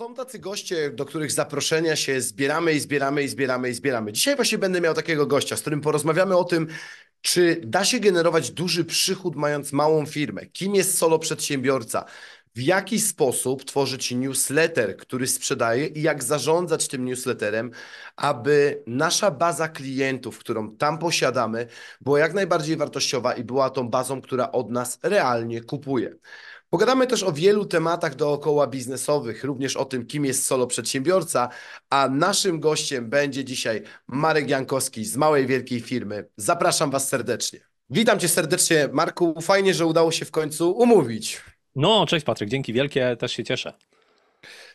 Są tacy goście, do których zaproszenia się zbieramy i zbieramy i zbieramy i zbieramy. Dzisiaj właśnie będę miał takiego gościa, z którym porozmawiamy o tym, czy da się generować duży przychód mając małą firmę? Kim jest solo przedsiębiorca? W jaki sposób tworzyć newsletter, który sprzedaje i jak zarządzać tym newsletterem, aby nasza baza klientów, którą tam posiadamy, była jak najbardziej wartościowa i była tą bazą, która od nas realnie kupuje. Pogadamy też o wielu tematach dookoła biznesowych, również o tym, kim jest solo przedsiębiorca, a naszym gościem będzie dzisiaj Marek Jankowski z małej wielkiej firmy. Zapraszam Was serdecznie. Witam Cię serdecznie, Marku. Fajnie, że udało się w końcu umówić. No, cześć Patryk, dzięki wielkie, też się cieszę.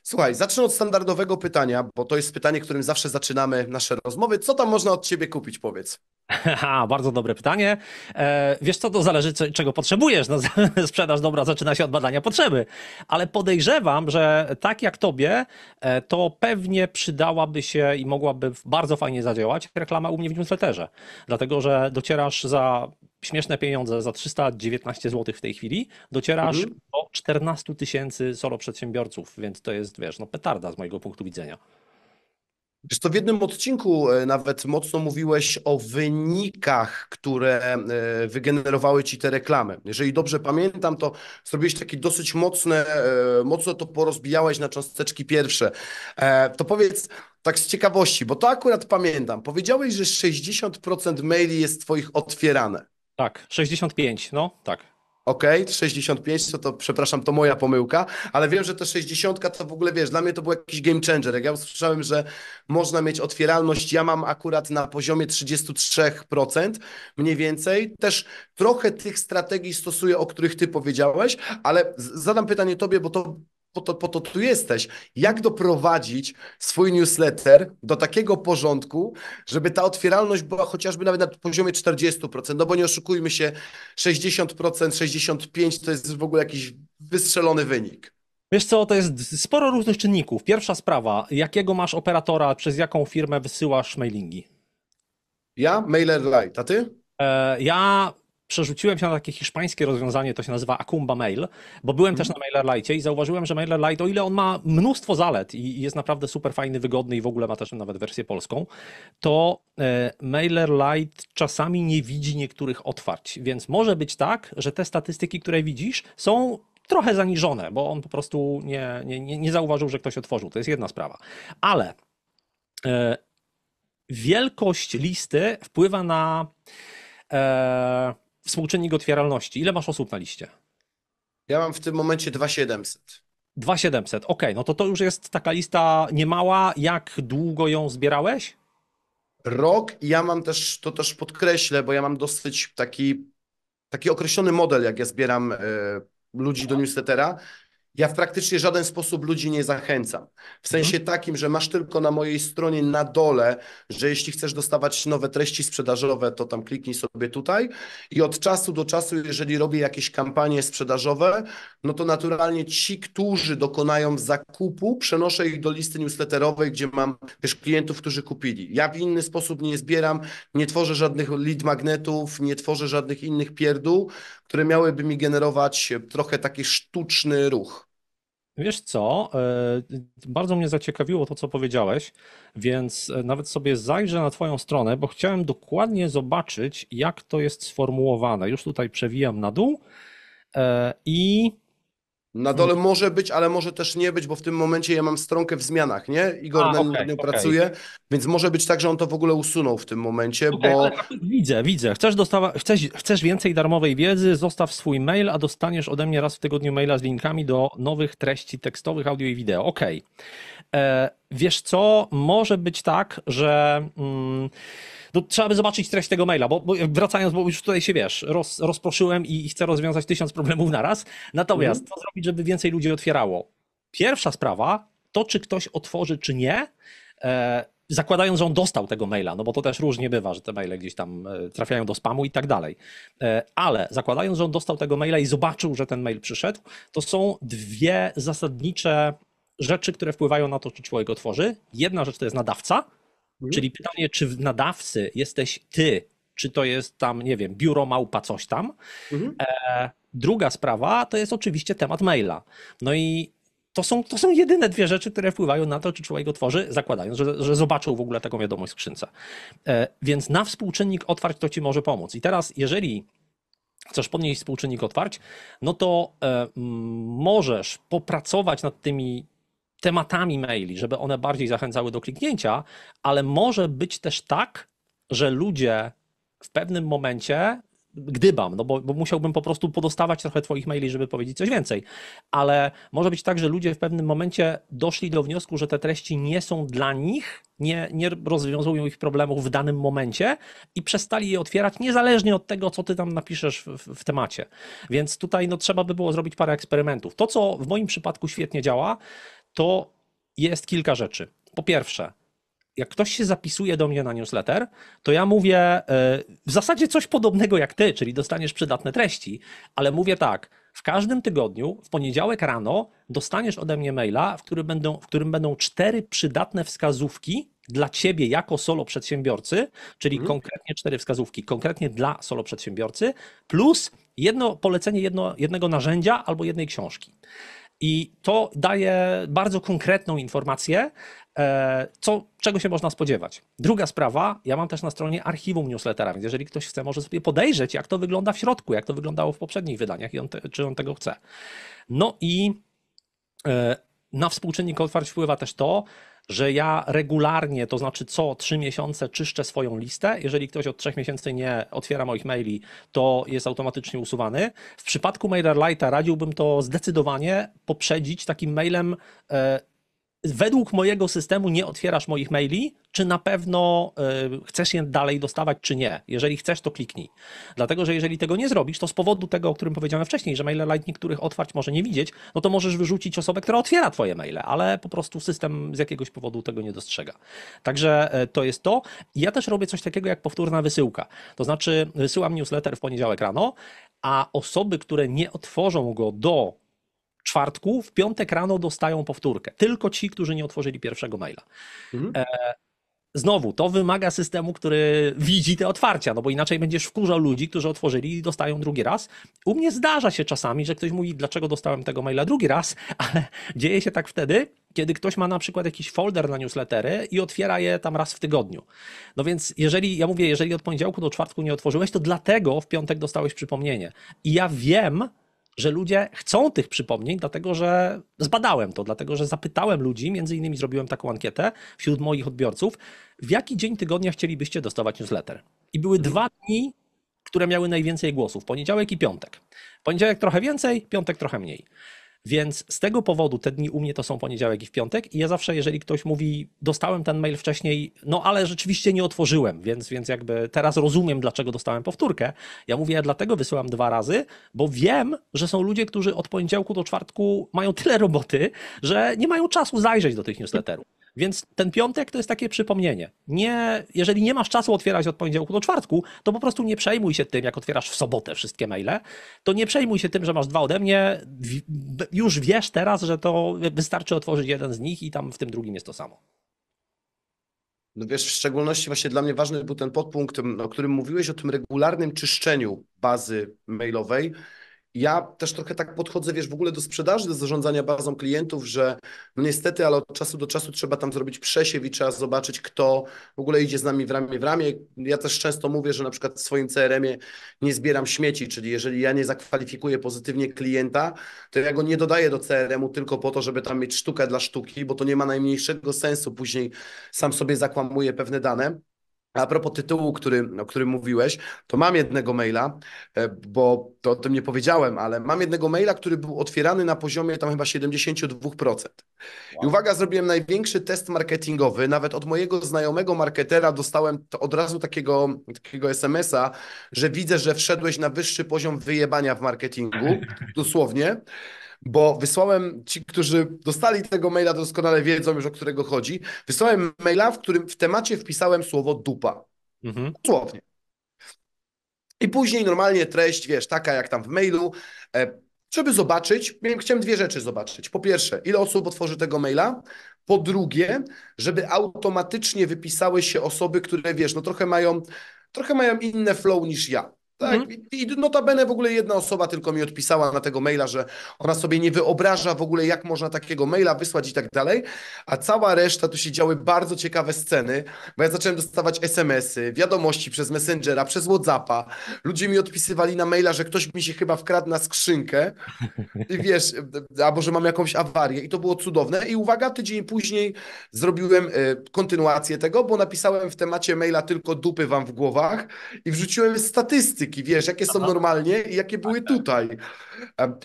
Słuchaj, zacznę od standardowego pytania, bo to jest pytanie, którym zawsze zaczynamy nasze rozmowy. Co tam można od ciebie kupić, powiedz? Aha, bardzo dobre pytanie. E, wiesz co, to zależy czego potrzebujesz. No, sprzedaż dobra zaczyna się od badania potrzeby, ale podejrzewam, że tak jak tobie, e, to pewnie przydałaby się i mogłaby bardzo fajnie zadziałać reklama u mnie w newsletterze, dlatego że docierasz za śmieszne pieniądze za 319 zł w tej chwili, docierasz mhm. do 14 tysięcy solo przedsiębiorców, więc to jest, wiesz, no petarda z mojego punktu widzenia. Wiesz w jednym odcinku e, nawet mocno mówiłeś o wynikach, które e, wygenerowały ci te reklamy. Jeżeli dobrze pamiętam, to zrobiłeś takie dosyć mocne, e, mocno to porozbijałeś na cząsteczki pierwsze. To powiedz tak z ciekawości, bo to akurat pamiętam. Powiedziałeś, że 60% maili jest twoich otwierane. Tak, 65, no tak. Okej, okay, 65, to, to przepraszam, to moja pomyłka, ale wiem, że te 60 to w ogóle wiesz, dla mnie to był jakiś game changer. Jak ja usłyszałem, że można mieć otwieralność, ja mam akurat na poziomie 33% mniej więcej. Też trochę tych strategii stosuję, o których ty powiedziałeś, ale zadam pytanie tobie, bo to po to, po to tu jesteś. Jak doprowadzić swój newsletter do takiego porządku, żeby ta otwieralność była chociażby nawet na poziomie 40%, no bo nie oszukujmy się, 60%, 65% to jest w ogóle jakiś wystrzelony wynik. Wiesz co, to jest sporo różnych czynników. Pierwsza sprawa, jakiego masz operatora, przez jaką firmę wysyłasz mailingi? Ja? Mailer Lite, a ty? E, ja przerzuciłem się na takie hiszpańskie rozwiązanie, to się nazywa Akumba Mail, bo byłem też mhm. na MailerLite i zauważyłem, że MailerLite, o ile on ma mnóstwo zalet i jest naprawdę super fajny, wygodny i w ogóle ma też nawet wersję polską, to e, MailerLite czasami nie widzi niektórych otwarć, więc może być tak, że te statystyki, które widzisz, są trochę zaniżone, bo on po prostu nie, nie, nie zauważył, że ktoś otworzył. To jest jedna sprawa. Ale e, wielkość listy wpływa na e, współczynnik otwieralności. Ile masz osób na liście? Ja mam w tym momencie 2700. 2700, ok, no to to już jest taka lista niemała. Jak długo ją zbierałeś? Rok i ja mam też, to też podkreślę, bo ja mam dosyć taki, taki określony model, jak ja zbieram y, ludzi do newslettera, ja w praktycznie żaden sposób ludzi nie zachęcam. W sensie mhm. takim, że masz tylko na mojej stronie na dole, że jeśli chcesz dostawać nowe treści sprzedażowe, to tam kliknij sobie tutaj i od czasu do czasu, jeżeli robię jakieś kampanie sprzedażowe, no to naturalnie ci, którzy dokonają zakupu, przenoszę ich do listy newsletterowej, gdzie mam też klientów, którzy kupili. Ja w inny sposób nie zbieram, nie tworzę żadnych lead magnetów, nie tworzę żadnych innych pierdół, które miałyby mi generować e, trochę taki sztuczny ruch. Wiesz co, e, bardzo mnie zaciekawiło to, co powiedziałeś, więc e, nawet sobie zajrzę na Twoją stronę, bo chciałem dokładnie zobaczyć, jak to jest sformułowane. Już tutaj przewijam na dół e, i na dole hmm. może być, ale może też nie być, bo w tym momencie ja mam stronkę w zmianach, nie? Igor A, na okay, nią okay. pracuje, więc może być tak, że on to w ogóle usunął w tym momencie, okay, bo... Widzę, widzę. Chcesz, dostawa... chcesz, chcesz więcej darmowej wiedzy? Zostaw swój mail, a dostaniesz ode mnie raz w tygodniu maila z linkami do nowych treści tekstowych, audio i wideo. Okej. Okay. E, wiesz co? Może być tak, że... Mm, no, trzeba by zobaczyć treść tego maila, bo, bo wracając, bo już tutaj się wiesz, roz, rozproszyłem i, i chcę rozwiązać tysiąc problemów na raz. Natomiast co zrobić, żeby więcej ludzi otwierało? Pierwsza sprawa to, czy ktoś otworzy, czy nie. E, zakładając, że on dostał tego maila, no bo to też różnie bywa, że te maile gdzieś tam e, trafiają do spamu i tak dalej. E, ale zakładając, że on dostał tego maila i zobaczył, że ten mail przyszedł, to są dwie zasadnicze rzeczy, które wpływają na to, czy człowiek otworzy. Jedna rzecz to jest nadawca, Mhm. Czyli pytanie, czy w nadawcy jesteś ty, czy to jest tam, nie wiem, biuro małpa coś tam. Mhm. E, druga sprawa to jest oczywiście temat maila. No i to są, to są jedyne dwie rzeczy, które wpływają na to, czy człowiek go tworzy, zakładając, że, że zobaczył w ogóle taką wiadomość w skrzynce. E, więc na współczynnik otwarć to ci może pomóc. I teraz, jeżeli chcesz podnieść współczynnik otwarć, no to e, możesz popracować nad tymi tematami maili, żeby one bardziej zachęcały do kliknięcia, ale może być też tak, że ludzie w pewnym momencie gdybam, no bo, bo, musiałbym po prostu podostawać trochę Twoich maili, żeby powiedzieć coś więcej. Ale może być tak, że ludzie w pewnym momencie doszli do wniosku, że te treści nie są dla nich, nie, nie rozwiązują ich problemów w danym momencie i przestali je otwierać, niezależnie od tego, co Ty tam napiszesz w, w, w temacie. Więc tutaj no, trzeba by było zrobić parę eksperymentów. To, co w moim przypadku świetnie działa, to jest kilka rzeczy. Po pierwsze, jak ktoś się zapisuje do mnie na newsletter, to ja mówię e, w zasadzie coś podobnego jak ty, czyli dostaniesz przydatne treści, ale mówię tak, w każdym tygodniu, w poniedziałek rano, dostaniesz ode mnie maila, w którym będą, w którym będą cztery przydatne wskazówki dla ciebie jako solo przedsiębiorcy, czyli mhm. konkretnie cztery wskazówki, konkretnie dla solo przedsiębiorcy, plus jedno polecenie jedno, jednego narzędzia albo jednej książki. I to daje bardzo konkretną informację, e, co, czego się można spodziewać. Druga sprawa, ja mam też na stronie archiwum newslettera, więc jeżeli ktoś chce, może sobie podejrzeć, jak to wygląda w środku, jak to wyglądało w poprzednich wydaniach i on te, czy on tego chce. No i e, na współczynnik otwarć wpływa też to, że ja regularnie, to znaczy co trzy miesiące czyszczę swoją listę. Jeżeli ktoś od trzech miesięcy nie otwiera moich maili, to jest automatycznie usuwany. W przypadku MailerLite'a radziłbym to zdecydowanie poprzedzić takim mailem e, według mojego systemu nie otwierasz moich maili, czy na pewno y, chcesz je dalej dostawać, czy nie. Jeżeli chcesz, to kliknij. Dlatego, że jeżeli tego nie zrobisz, to z powodu tego, o którym powiedziałem wcześniej, że maile Lightning, których otwarć może nie widzieć, no to możesz wyrzucić osobę, która otwiera twoje maile, ale po prostu system z jakiegoś powodu tego nie dostrzega. Także e, to jest to. Ja też robię coś takiego jak powtórna wysyłka. To znaczy wysyłam newsletter w poniedziałek rano, a osoby, które nie otworzą go do czwartku, w piątek rano dostają powtórkę. Tylko ci, którzy nie otworzyli pierwszego maila. Mhm. E, znowu, to wymaga systemu, który widzi te otwarcia, no bo inaczej będziesz wkurzał ludzi, którzy otworzyli i dostają drugi raz. U mnie zdarza się czasami, że ktoś mówi, dlaczego dostałem tego maila drugi raz, ale dzieje się tak wtedy, kiedy ktoś ma na przykład jakiś folder na newslettery i otwiera je tam raz w tygodniu. No więc jeżeli, ja mówię, jeżeli od poniedziałku do czwartku nie otworzyłeś, to dlatego w piątek dostałeś przypomnienie. I ja wiem, że ludzie chcą tych przypomnień, dlatego że zbadałem to, dlatego że zapytałem ludzi, między innymi zrobiłem taką ankietę wśród moich odbiorców, w jaki dzień tygodnia chcielibyście dostawać newsletter. I były mhm. dwa dni, które miały najwięcej głosów, poniedziałek i piątek. Poniedziałek trochę więcej, piątek trochę mniej. Więc z tego powodu te dni u mnie to są poniedziałek i w piątek i ja zawsze, jeżeli ktoś mówi, dostałem ten mail wcześniej, no ale rzeczywiście nie otworzyłem, więc, więc jakby teraz rozumiem, dlaczego dostałem powtórkę. Ja mówię, ja dlatego wysyłam dwa razy, bo wiem, że są ludzie, którzy od poniedziałku do czwartku mają tyle roboty, że nie mają czasu zajrzeć do tych newsletterów. Więc ten piątek to jest takie przypomnienie. Nie, jeżeli nie masz czasu otwierać od poniedziałku do czwartku, to po prostu nie przejmuj się tym, jak otwierasz w sobotę wszystkie maile, to nie przejmuj się tym, że masz dwa ode mnie. Już wiesz teraz, że to wystarczy otworzyć jeden z nich i tam w tym drugim jest to samo. No wiesz, w szczególności właśnie dla mnie ważny był ten podpunkt, o którym mówiłeś, o tym regularnym czyszczeniu bazy mailowej. Ja też trochę tak podchodzę, wiesz, w ogóle do sprzedaży, do zarządzania bazą klientów, że no niestety, ale od czasu do czasu trzeba tam zrobić przesiew i trzeba zobaczyć, kto w ogóle idzie z nami w ramię w ramię. Ja też często mówię, że na przykład w swoim CRM-ie nie zbieram śmieci, czyli jeżeli ja nie zakwalifikuję pozytywnie klienta, to ja go nie dodaję do CRM-u tylko po to, żeby tam mieć sztukę dla sztuki, bo to nie ma najmniejszego sensu. Później sam sobie zakłamuję pewne dane. A propos tytułu, który, o którym mówiłeś, to mam jednego maila, e, bo to o tym nie powiedziałem, ale mam jednego maila, który był otwierany na poziomie tam chyba 72%. Wow. I uwaga, zrobiłem największy test marketingowy. Nawet od mojego znajomego marketera dostałem od razu takiego, takiego SMS-a, że widzę, że wszedłeś na wyższy poziom wyjebania w marketingu, dosłownie bo wysłałem ci, którzy dostali tego maila, doskonale wiedzą już o którego chodzi. Wysłałem maila, w którym w temacie wpisałem słowo dupa. Mhm. Słownie. I później normalnie treść, wiesz, taka jak tam w mailu, e, żeby zobaczyć, chciałem dwie rzeczy zobaczyć. Po pierwsze, ile osób otworzy tego maila. Po drugie, żeby automatycznie wypisały się osoby, które wiesz, no trochę mają, trochę mają inne flow niż ja. Tak, mhm. i notabene w ogóle jedna osoba tylko mi odpisała na tego maila, że ona sobie nie wyobraża w ogóle, jak można takiego maila wysłać i tak dalej, a cała reszta tu się działy bardzo ciekawe sceny, bo ja zacząłem dostawać SMS-y, wiadomości przez Messengera, przez Whatsappa, ludzie mi odpisywali na maila, że ktoś mi się chyba wkradł na skrzynkę i wiesz, albo że mam jakąś awarię i to było cudowne i uwaga, tydzień później zrobiłem e, kontynuację tego, bo napisałem w temacie maila tylko dupy wam w głowach i wrzuciłem statystykę, praktyki, wiesz, jakie są normalnie i jakie były tak, tak. tutaj.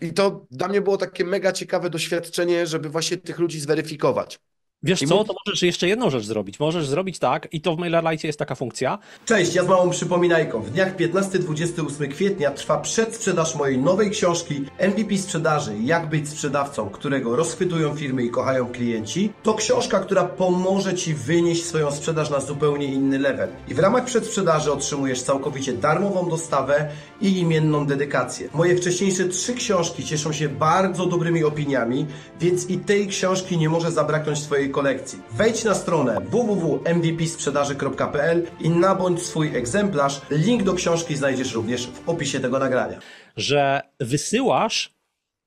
I to dla mnie było takie mega ciekawe doświadczenie, żeby właśnie tych ludzi zweryfikować. Wiesz I co, to możesz jeszcze jedną rzecz zrobić. Możesz zrobić tak, i to w MailerLite jest taka funkcja. Cześć, ja z małą przypominajką. W dniach 15-28 kwietnia trwa przedsprzedaż mojej nowej książki MVP sprzedaży Jak być sprzedawcą, którego rozchwytują firmy i kochają klienci. To książka, która pomoże Ci wynieść swoją sprzedaż na zupełnie inny level. I w ramach przedsprzedaży otrzymujesz całkowicie darmową dostawę i imienną dedykację. Moje wcześniejsze trzy książki cieszą się bardzo dobrymi opiniami, więc i tej książki nie może zabraknąć swojej Twojej kolekcji. Wejdź na stronę www.mvpsprzedaży.pl i nabądź swój egzemplarz. Link do książki znajdziesz również w opisie tego nagrania. Że wysyłasz,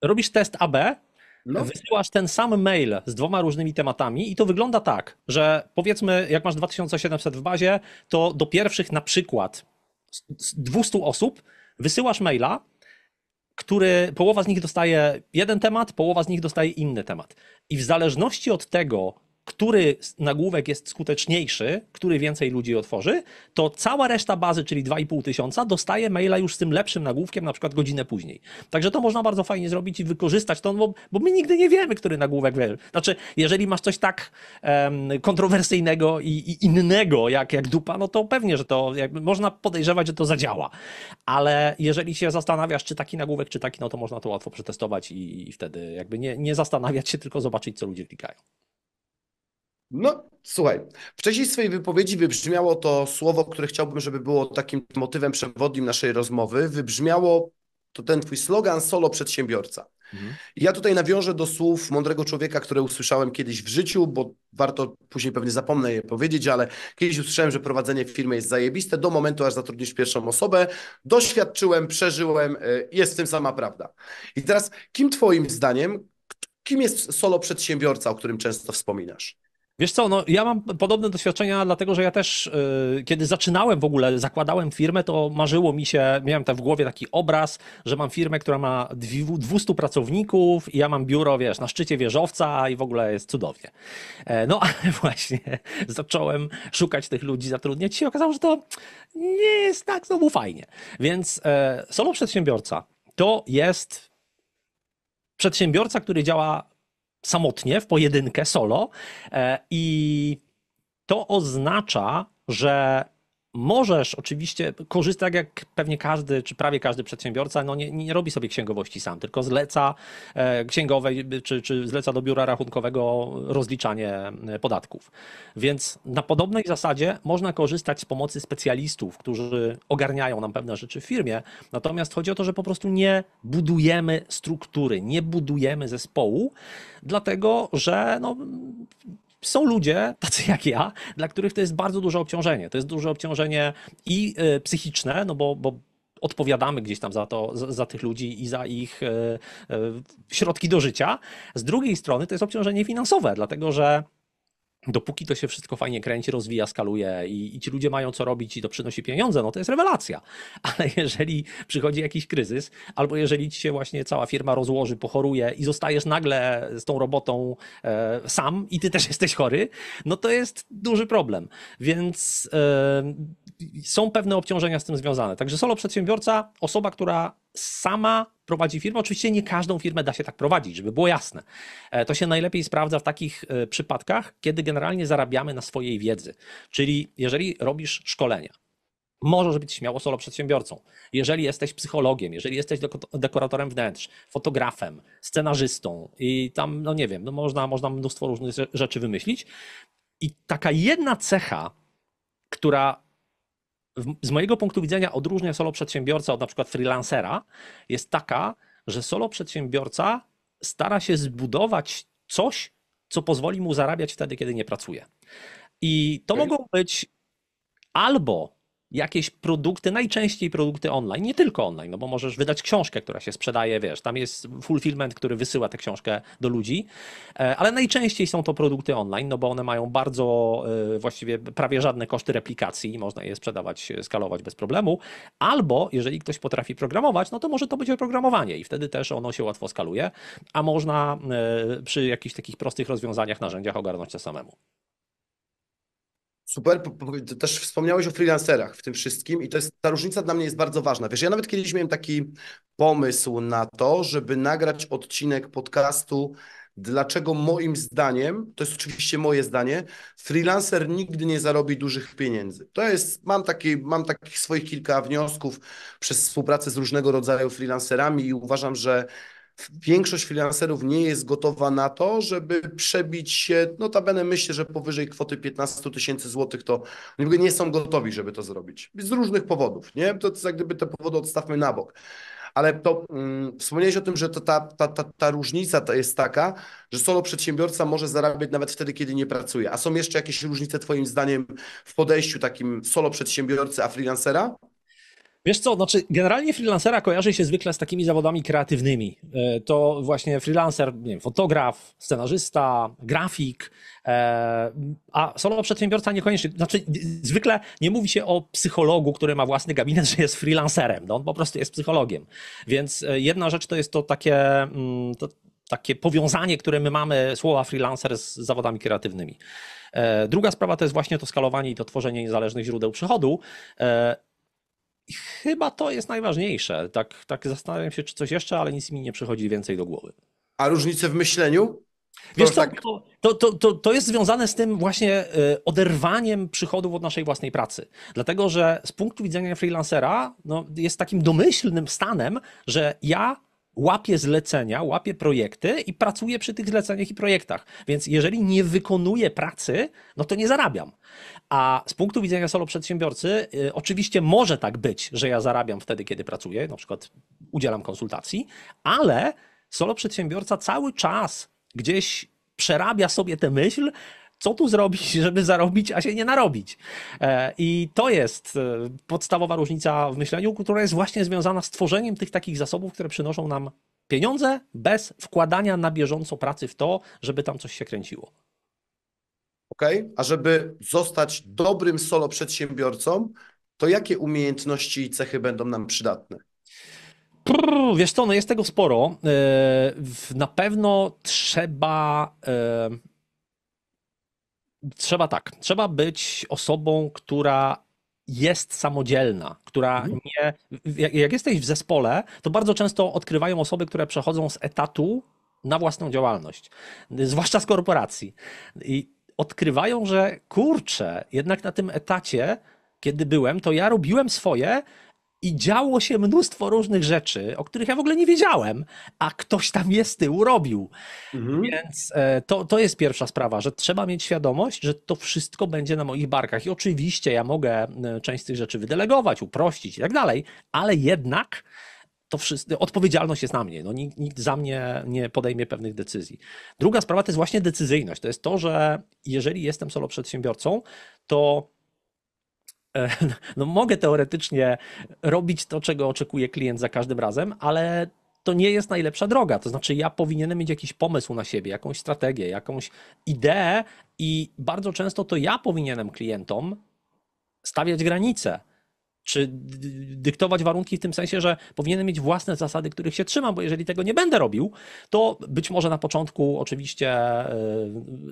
robisz test AB, no. Wysyłasz ten sam mail z dwoma różnymi tematami i to wygląda tak, że powiedzmy, jak masz 2700 w bazie, to do pierwszych na przykład 200 osób wysyłasz maila, który połowa z nich dostaje jeden temat, połowa z nich dostaje inny temat. I w zależności od tego, który nagłówek jest skuteczniejszy, który więcej ludzi otworzy, to cała reszta bazy, czyli 2,5 tysiąca, dostaje maila już z tym lepszym nagłówkiem, na przykład godzinę później. Także to można bardzo fajnie zrobić i wykorzystać to, no bo, bo my nigdy nie wiemy, który nagłówek wiesz. Znaczy, jeżeli masz coś tak um, kontrowersyjnego i, i, innego jak, jak dupa, no to pewnie, że to można podejrzewać, że to zadziała. Ale jeżeli się zastanawiasz, czy taki nagłówek, czy taki, no to można to łatwo przetestować i, i wtedy jakby nie, nie zastanawiać się, tylko zobaczyć, co ludzie klikają. No, słuchaj, wcześniej w swojej wypowiedzi wybrzmiało to słowo, które chciałbym, żeby było takim motywem przewodnim naszej rozmowy. Wybrzmiało to ten twój slogan solo przedsiębiorca. Mhm. Ja tutaj nawiążę do słów mądrego człowieka, które usłyszałem kiedyś w życiu, bo warto później pewnie zapomnę je powiedzieć, ale kiedyś usłyszałem, że prowadzenie firmy jest zajebiste do momentu, aż zatrudnisz pierwszą osobę. Doświadczyłem, przeżyłem, y, jest w tym sama prawda. I teraz, kim Twoim zdaniem, kim jest solo przedsiębiorca, o którym często wspominasz? Wiesz co, no ja mam podobne doświadczenia, dlatego że ja też, yy, kiedy zaczynałem w ogóle, zakładałem firmę, to marzyło mi się, miałem tam w głowie taki obraz, że mam firmę, która ma 200 pracowników i ja mam biuro, wiesz, na szczycie wieżowca i w ogóle jest cudownie. E, no ale właśnie zacząłem szukać tych ludzi, zatrudniać i okazało, że to nie jest tak znowu fajnie. Więc e, solo przedsiębiorca to jest przedsiębiorca, który działa samotnie, w pojedynkę, solo. E, I to oznacza, że Możesz oczywiście korzystać, tak jak pewnie każdy, czy prawie każdy przedsiębiorca, no nie, nie robi sobie księgowości sam, tylko zleca e, księgowej, czy, czy zleca do biura rachunkowego rozliczanie e, podatków. Więc na podobnej zasadzie można korzystać z pomocy specjalistów, którzy ogarniają nam pewne rzeczy w firmie. Natomiast chodzi o to, że po prostu nie budujemy struktury, nie budujemy zespołu, dlatego że no, są ludzie, tacy jak ja, dla których to jest bardzo duże obciążenie. To jest duże obciążenie i y, psychiczne, no bo, bo odpowiadamy gdzieś tam za to, za, tych ludzi i za ich y, y, środki do życia. Z drugiej strony to jest obciążenie finansowe, dlatego że dopóki to się wszystko fajnie kręci, rozwija, skaluje i, i, ci ludzie mają co robić i to przynosi pieniądze, no to jest rewelacja. Ale jeżeli przychodzi jakiś kryzys, albo jeżeli ci się właśnie cała firma rozłoży, pochoruje i zostajesz nagle z tą robotą e, sam i ty też jesteś chory, no to jest duży problem. Więc e, są pewne obciążenia z tym związane. Także solo przedsiębiorca, osoba, która sama prowadzi firmę. Oczywiście nie każdą firmę da się tak prowadzić, żeby było jasne. E, to się najlepiej sprawdza w takich e, przypadkach, kiedy generalnie zarabiamy na swojej wiedzy. Czyli jeżeli robisz szkolenia, Możesz być śmiało solo przedsiębiorcą. Jeżeli jesteś psychologiem, jeżeli jesteś dekoratorem wnętrz, fotografem, scenarzystą i tam, no nie wiem, no można, można mnóstwo różnych rzeczy wymyślić. I taka jedna cecha, która z mojego punktu widzenia odróżnia solo przedsiębiorca od na przykład freelancera jest taka, że solo przedsiębiorca stara się zbudować coś, co pozwoli mu zarabiać wtedy, kiedy nie pracuje. I to okay. mogą być albo jakieś produkty, najczęściej produkty online, nie tylko online, no bo możesz wydać książkę, która się sprzedaje, wiesz, tam jest fulfillment, który wysyła tę książkę do ludzi, e, ale najczęściej są to produkty online, no bo one mają bardzo, e, właściwie prawie żadne koszty replikacji, można je sprzedawać, e, skalować bez problemu, albo jeżeli ktoś potrafi programować, no to może to być oprogramowanie i wtedy też ono się łatwo skaluje, a można przy jakichś takich prostych rozwiązaniach, narzędziach ogarnąć to samemu. Super, też wspomniałeś o freelancerach w tym wszystkim i to jest, ta różnica dla mnie jest bardzo ważna. Wiesz, ja nawet kiedyś miałem taki pomysł na to, żeby nagrać odcinek podcastu, dlaczego moim zdaniem, to jest oczywiście moje zdanie, freelancer nigdy nie zarobi dużych pieniędzy. To jest, mam, taki, mam takich swoich kilka wniosków przez współpracę z różnego rodzaju freelancerami i uważam, że większość freelancerów nie jest gotowa na to, żeby przebić się, notabene myślę, że powyżej kwoty 15 tysięcy złotych, to oni nie są gotowi, żeby to zrobić. Z różnych powodów, nie? To jest jak gdyby te powody odstawmy na bok. Ale to mm, wspomniałeś o tym, że to ta, ta, ta, ta różnica jest taka, że solo przedsiębiorca może zarabiać nawet wtedy, kiedy nie pracuje. A są jeszcze jakieś różnice Twoim zdaniem w podejściu takim solo przedsiębiorcy a freelancera? Wiesz co, znaczy generalnie freelancera kojarzy się zwykle z takimi zawodami kreatywnymi. E, to właśnie freelancer, nie wiem, fotograf, scenarzysta, grafik, e, a solo przedsiębiorca niekoniecznie. Znaczy zwykle nie mówi się o psychologu, który ma własny gabinet, że jest freelancerem. No, on po prostu jest psychologiem. Więc e, jedna rzecz to jest to takie, mm, to, takie powiązanie, które my mamy, słowa freelancer z zawodami kreatywnymi. Druga sprawa to jest właśnie to skalowanie i to tworzenie niezależnych źródeł przychodu. I chyba to jest najważniejsze. Tak, tak zastanawiam się, czy coś jeszcze, ale nic mi nie przychodzi więcej do głowy. A różnice w myśleniu? Wiesz co, tak- to, to, to, to jest związane z tym właśnie y, oderwaniem przychodów od naszej własnej pracy. Dlatego, że z punktu widzenia freelancera no, jest takim domyślnym stanem, że ja łapie zlecenia, łapie projekty i pracuję przy tych zleceniach i projektach. Więc jeżeli nie wykonuję pracy, no to nie zarabiam. A z punktu widzenia solo przedsiębiorcy, y, oczywiście może tak być, że ja zarabiam wtedy, kiedy pracuję, na przykład udzielam konsultacji, ale solo przedsiębiorca cały czas gdzieś przerabia sobie tę myśl, co tu zrobić, żeby zarobić, a się nie narobić. E, I to jest e, podstawowa różnica w myśleniu, która jest właśnie związana z tworzeniem tych takich zasobów, które przynoszą nam pieniądze bez wkładania na bieżąco pracy w to, żeby tam coś się kręciło. Okej, okay. a żeby zostać dobrym solo przedsiębiorcą, to jakie umiejętności i cechy będą nam przydatne? Prr, wiesz co, no jest tego sporo. E, na pewno trzeba trzeba tak, trzeba być osobą, która jest samodzielna, która mhm. nie. Jak, jesteś w zespole, to bardzo często odkrywają osoby, które przechodzą z etatu na własną działalność, zwłaszcza z korporacji. I odkrywają, że kurczę, jednak na tym etacie, kiedy byłem, to ja robiłem swoje, i działo się mnóstwo różnych rzeczy, o których ja w ogóle nie wiedziałem, a ktoś tam je z tyłu robił. Mhm. Więc e, to, to jest pierwsza sprawa, że trzeba mieć świadomość, że to wszystko będzie na moich barkach. I oczywiście ja mogę e, część z tych rzeczy wydelegować, uprościć i tak dalej, ale jednak to wszystko, odpowiedzialność jest na mnie. No, nikt, nikt, za mnie nie podejmie pewnych decyzji. Druga sprawa to jest właśnie decyzyjność. To jest to, że jeżeli jestem solo przedsiębiorcą, to no mogę teoretycznie robić to, czego oczekuje klient za każdym razem, ale to nie jest najlepsza droga. To znaczy, ja powinienem mieć jakiś pomysł na siebie, jakąś strategię, jakąś ideę, i bardzo często to ja powinienem klientom stawiać granice czy dyktować warunki w tym sensie, że powinienem mieć własne zasady, których się trzymam, bo jeżeli tego nie będę robił, to być może na początku oczywiście e,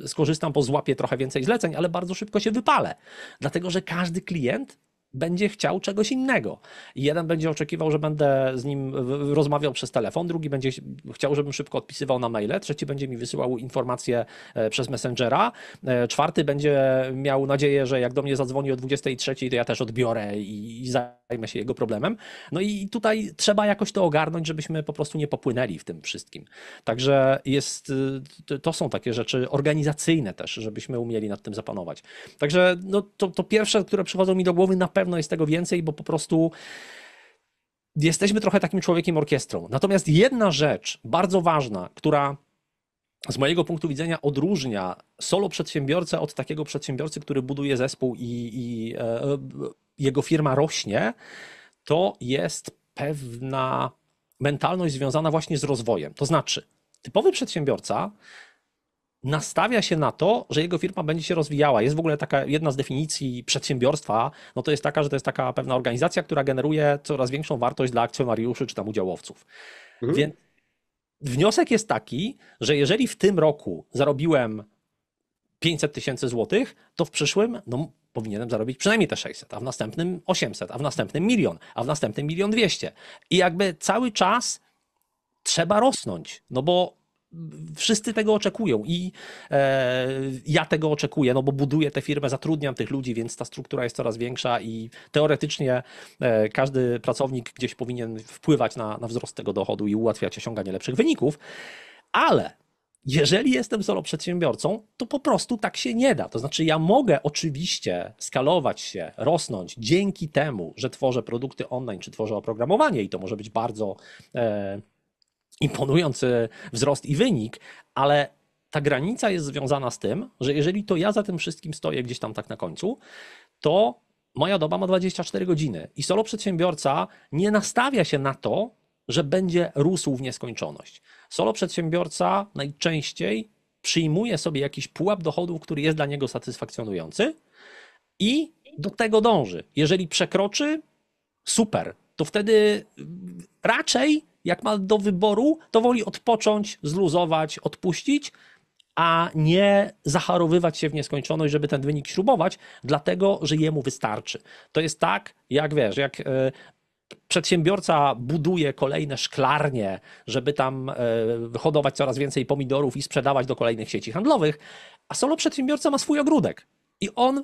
skorzystam, bo złapię trochę więcej zleceń, ale bardzo szybko się wypalę. Dlatego, że każdy klient będzie chciał czegoś innego. Jeden będzie oczekiwał, że będę z nim rozmawiał przez telefon, drugi będzie chciał, żebym szybko odpisywał na maile, trzeci będzie mi wysyłał informacje e, przez Messengera, e, czwarty będzie miał nadzieję, że jak do mnie zadzwoni o 23, to ja też odbiorę i, i za zajmę się jego problemem. No i tutaj trzeba jakoś to ogarnąć, żebyśmy po prostu nie popłynęli w tym wszystkim. Także jest, y, to są takie rzeczy organizacyjne też, żebyśmy umieli nad tym zapanować. Także no, to, to pierwsze, które przychodzą mi do głowy, na pewno jest tego więcej, bo po prostu jesteśmy trochę takim człowiekiem orkiestrą. Natomiast jedna rzecz bardzo ważna, która z mojego punktu widzenia odróżnia solo przedsiębiorcę od takiego przedsiębiorcy, który buduje zespół i, i e, jego firma rośnie, to jest pewna mentalność związana właśnie z rozwojem. To znaczy, typowy przedsiębiorca nastawia się na to, że jego firma będzie się rozwijała. Jest w ogóle taka jedna z definicji przedsiębiorstwa, no to jest taka, że to jest taka pewna organizacja, która generuje coraz większą wartość dla akcjonariuszy czy tam udziałowców. Mhm. Więc wniosek jest taki, że jeżeli w tym roku zarobiłem 500 tysięcy złotych, to w przyszłym no, powinienem zarobić przynajmniej te 600, a w następnym 800, a w następnym milion, a w następnym milion 200. I jakby cały czas trzeba rosnąć, no bo wszyscy tego oczekują i e, ja tego oczekuję, no bo buduję tę firmę, zatrudniam tych ludzi, więc ta struktura jest coraz większa i teoretycznie e, każdy pracownik gdzieś powinien wpływać na, na wzrost tego dochodu i ułatwiać osiąganie lepszych wyników, ale jeżeli jestem solo przedsiębiorcą, to po prostu tak się nie da. To znaczy, ja mogę oczywiście skalować się, rosnąć dzięki temu, że tworzę produkty online czy tworzę oprogramowanie i to może być bardzo e, imponujący wzrost i wynik, ale ta granica jest związana z tym, że jeżeli to ja za tym wszystkim stoję gdzieś tam tak na końcu, to moja doba ma 24 godziny i solo przedsiębiorca nie nastawia się na to, że będzie rósł w nieskończoność. Solo przedsiębiorca najczęściej przyjmuje sobie jakiś pułap dochodów, który jest dla niego satysfakcjonujący i do tego dąży. Jeżeli przekroczy, super, to wtedy raczej, jak ma do wyboru, to woli odpocząć, zluzować, odpuścić, a nie zacharowywać się w nieskończoność, żeby ten wynik śrubować, dlatego że jemu wystarczy. To jest tak, jak wiesz, jak e, przedsiębiorca buduje kolejne szklarnie, żeby tam e, hodować coraz więcej pomidorów i sprzedawać do kolejnych sieci handlowych, a solo przedsiębiorca ma swój ogródek i on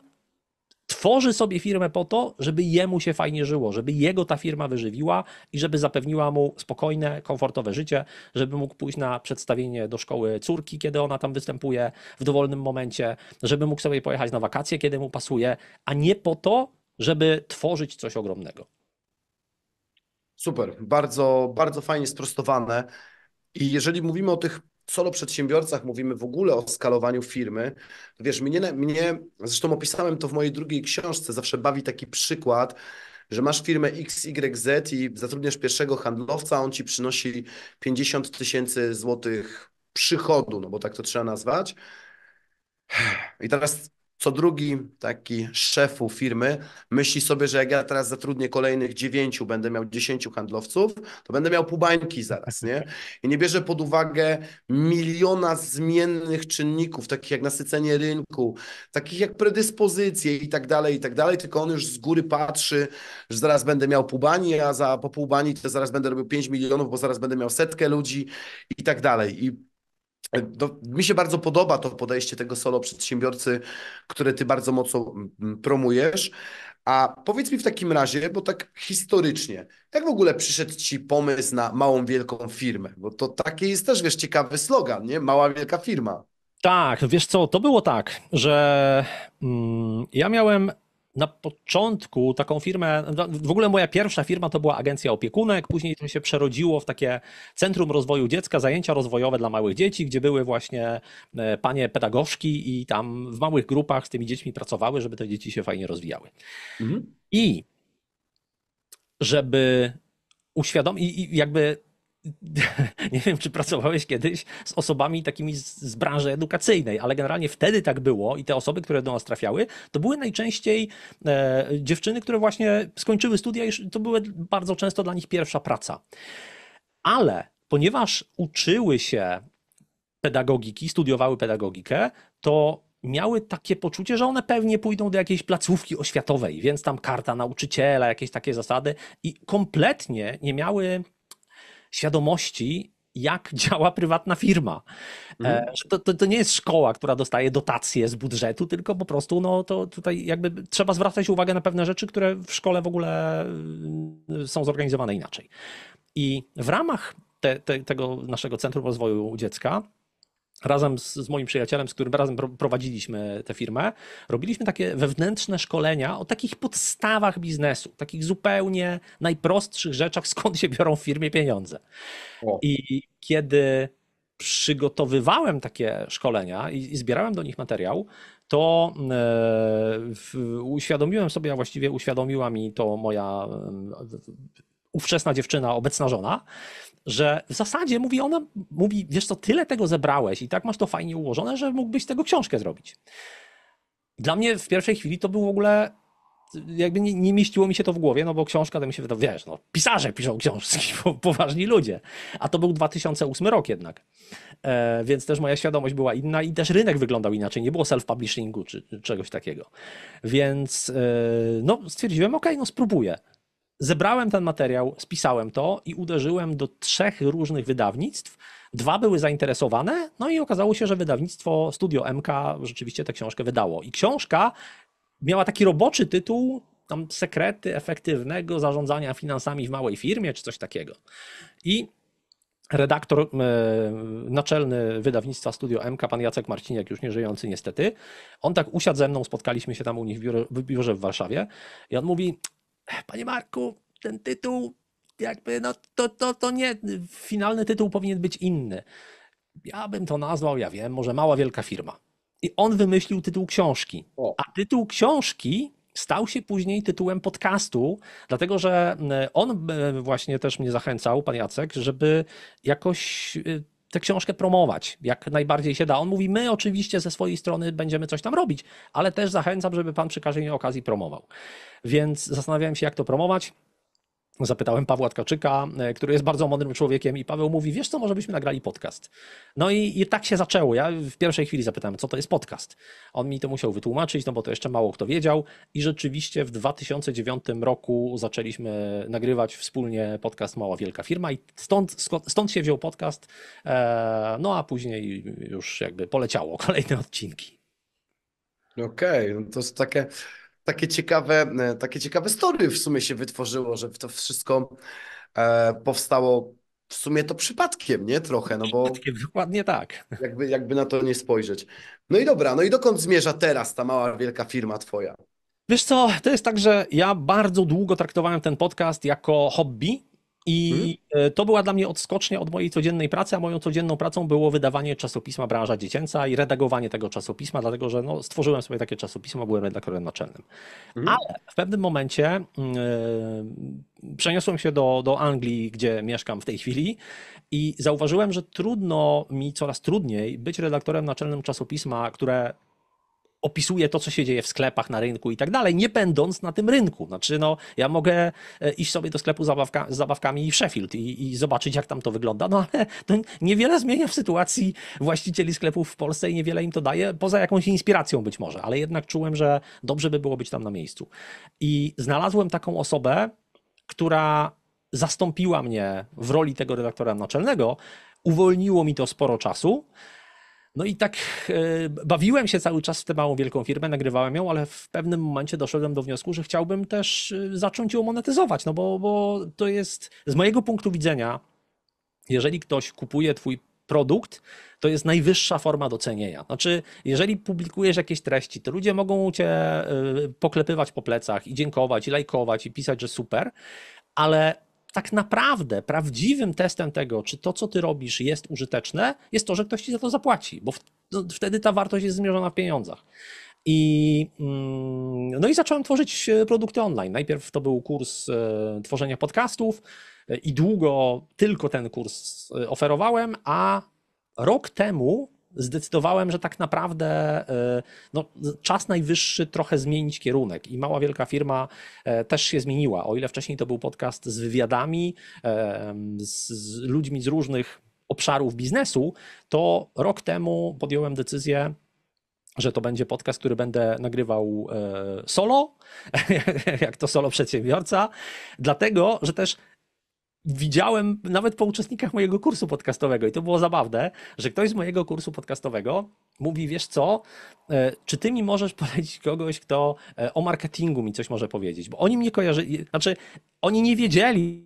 tworzy sobie firmę po to, żeby jemu się fajnie żyło, żeby jego ta firma wyżywiła i żeby zapewniła mu spokojne, komfortowe życie, żeby mógł pójść na przedstawienie do szkoły córki, kiedy ona tam występuje w dowolnym momencie, żeby mógł sobie pojechać na wakacje, kiedy mu pasuje, a nie po to, żeby tworzyć coś ogromnego. Super, bardzo, bardzo fajnie sprostowane. I jeżeli mówimy o tych solo przedsiębiorcach, mówimy w ogóle o skalowaniu firmy, to wiesz, mnie, mnie, zresztą opisałem to w mojej drugiej książce, zawsze bawi taki przykład, że masz firmę XYZ i zatrudniasz pierwszego handlowca, on ci przynosi 50 tysięcy złotych przychodu, no bo tak to trzeba nazwać. I teraz co drugi taki szefu firmy myśli sobie, że jak ja teraz zatrudnię kolejnych dziewięciu, będę miał dziesięciu handlowców, to będę miał półbańki zaraz, nie? I nie bierze pod uwagę miliona zmiennych czynników, takich jak nasycenie rynku, takich jak predyspozycje i tak dalej, i tak dalej, tylko on już z góry patrzy, że zaraz będę miał półbani, a za po półbanii, to zaraz będę robił pięć milionów, bo zaraz będę miał setkę ludzi i tak dalej. I no, mi się bardzo podoba to podejście tego solo przedsiębiorcy, które ty bardzo mocno mm, promujesz. A powiedz mi w takim razie, bo tak historycznie, jak w ogóle przyszedł ci pomysł na małą, wielką firmę? Bo to taki jest też, wiesz, ciekawy slogan, nie? Mała, wielka firma. Tak, wiesz co, to było tak, że mm, ja miałem na początku taką firmę, no, w ogóle moja pierwsza firma to była agencja opiekunek, później to się przerodziło w takie Centrum Rozwoju Dziecka, zajęcia rozwojowe dla małych dzieci, gdzie były właśnie e, panie pedagogzki i tam w małych grupach z tymi dziećmi pracowały, żeby te dzieci się fajnie rozwijały. Mhm. I żeby uświadomić, i jakby nie wiem, czy pracowałeś kiedyś z osobami takimi z, z, branży edukacyjnej, ale generalnie wtedy tak było i te osoby, które do nas trafiały, to były najczęściej e, dziewczyny, które właśnie skończyły studia i to były bardzo często dla nich pierwsza praca. Ale ponieważ uczyły się pedagogiki, studiowały pedagogikę, to miały takie poczucie, że one pewnie pójdą do jakiejś placówki oświatowej, więc tam karta nauczyciela, jakieś takie zasady i kompletnie nie miały świadomości, jak działa prywatna firma. E, mhm. To, to, to, nie jest szkoła, która dostaje dotacje z budżetu, tylko po prostu no, to tutaj jakby trzeba zwracać uwagę na pewne rzeczy, które w szkole w ogóle y, są zorganizowane inaczej. I w ramach te, te, tego naszego Centrum Rozwoju Dziecka razem z, z, moim przyjacielem, z którym razem prowadziliśmy tę firmę, robiliśmy takie wewnętrzne szkolenia o takich podstawach biznesu, takich zupełnie najprostszych rzeczach, skąd się biorą w firmie pieniądze. O. I kiedy przygotowywałem takie szkolenia i, i zbierałem do nich materiał, to e, uświadomiłem sobie, a właściwie uświadomiła mi to moja e, ówczesna dziewczyna, obecna żona, że w zasadzie mówi ona, mówi, wiesz co, tyle tego zebrałeś i tak masz to fajnie ułożone, że mógłbyś z tego książkę zrobić. Dla mnie w pierwszej chwili to był w ogóle, jakby nie, nie mieściło mi się to w głowie, no bo książka to mi się wydawało, wiesz, no pisarze piszą książki, poważni ludzie. A to był 2008 rok jednak. E, więc też moja świadomość była inna i też rynek wyglądał inaczej, nie było self-publishingu czy, czy czegoś takiego. Więc e, no stwierdziłem, okej, okay, no spróbuję zebrałem ten materiał, spisałem to i uderzyłem do trzech różnych wydawnictw. Dwa były zainteresowane, no i okazało się, że wydawnictwo Studio MK rzeczywiście tę książkę wydało. I książka miała taki roboczy tytuł tam sekrety efektywnego zarządzania finansami w małej firmie, czy coś takiego. I redaktor e, naczelny wydawnictwa Studio MK, pan Jacek Marciniak, już nie żyjący niestety, on tak usiadł ze mną, spotkaliśmy się tam u nich w biurze, w, biurze w Warszawie i on mówi, panie Marku, ten tytuł, jakby, no to, to, to nie, finalny tytuł powinien być inny. Ja bym to nazwał, ja wiem, może mała wielka firma. I on wymyślił tytuł książki. O. A tytuł książki stał się później tytułem podcastu, dlatego że e, on e, właśnie też mnie zachęcał, pan Jacek, żeby jakoś e, tę książkę promować, jak najbardziej się da. On mówi, my oczywiście ze swojej strony będziemy coś tam robić, ale też zachęcam, żeby pan przy każdej okazji promował. Więc zastanawiałem się, jak to promować. Zapytałem Pawła Tkaczyka, e, który jest bardzo mądrym człowiekiem i Paweł mówi, wiesz co, może byśmy nagrali podcast. No i, i tak się zaczęło. Ja w pierwszej chwili zapytałem, co to jest podcast. On mi to musiał wytłumaczyć, no bo to jeszcze mało kto wiedział i rzeczywiście w 2009 roku zaczęliśmy nagrywać wspólnie podcast Mała Wielka Firma i stąd, stąd się wziął podcast, e, no a później już jakby poleciało kolejne odcinki. Okej, okay, no to jest takie takie ciekawe, e, takie ciekawe story w sumie się wytworzyło, że to wszystko e, powstało w sumie to przypadkiem, nie? Trochę, no bo... dokładnie tak. Jakby, jakby na to nie spojrzeć. No i dobra, no i dokąd zmierza teraz ta mała, wielka firma twoja? Wiesz co, to jest tak, że ja bardzo długo traktowałem ten podcast jako hobby, i hmm? to była dla mnie odskocznia od mojej codziennej pracy, a moją codzienną pracą było wydawanie czasopisma Branża Dziecięca i redagowanie tego czasopisma, dlatego że no, stworzyłem sobie takie czasopismo, byłem redaktorem naczelnym. Hmm? Ale w pewnym momencie yy, przeniosłem się do, do Anglii, gdzie mieszkam w tej chwili i zauważyłem, że trudno mi, coraz trudniej być redaktorem naczelnym czasopisma, które opisuje to, co się dzieje w sklepach, na rynku i tak dalej, nie będąc na tym rynku. Znaczy, no, ja mogę e, iść sobie do sklepu zabawka, z zabawkami w Sheffield i, i, zobaczyć, jak tam to wygląda, no ale to niewiele zmienia w sytuacji właścicieli sklepów w Polsce i niewiele im to daje, poza jakąś inspiracją być może, ale jednak czułem, że dobrze by było być tam na miejscu. I znalazłem taką osobę, która zastąpiła mnie w roli tego redaktora naczelnego, uwolniło mi to sporo czasu, no i tak e, bawiłem się cały czas w tę małą wielką firmę, nagrywałem ją, ale w pewnym momencie doszedłem do wniosku, że chciałbym też e, zacząć ją monetyzować, no bo, bo to jest z mojego punktu widzenia, jeżeli ktoś kupuje twój produkt, to jest najwyższa forma docenienia. Znaczy, jeżeli publikujesz jakieś treści, to ludzie mogą cię e, poklepywać po plecach i dziękować, i lajkować, i pisać, że super, ale tak naprawdę prawdziwym testem tego, czy to, co ty robisz, jest użyteczne, jest to, że ktoś ci za to zapłaci, bo w, no, wtedy ta wartość jest zmierzona w pieniądzach. I, mm, no i zacząłem tworzyć e, produkty online. Najpierw to był kurs e, tworzenia podcastów e, i długo tylko ten kurs oferowałem, a rok temu zdecydowałem, że tak naprawdę e, no, czas najwyższy trochę zmienić kierunek i mała wielka firma e, też się zmieniła. O ile wcześniej to był podcast z wywiadami, e, z ludźmi z różnych obszarów biznesu, to rok temu podjąłem decyzję, że to będzie podcast, który będę nagrywał solo, jak to solo przedsiębiorca, dlatego, że też widziałem nawet po uczestnikach mojego kursu podcastowego i to było zabawne, że ktoś z mojego kursu podcastowego mówi, wiesz co, e, czy ty mi możesz polecić kogoś, kto e, o marketingu mi coś może powiedzieć, bo oni mnie kojarzyli, znaczy oni nie wiedzieli,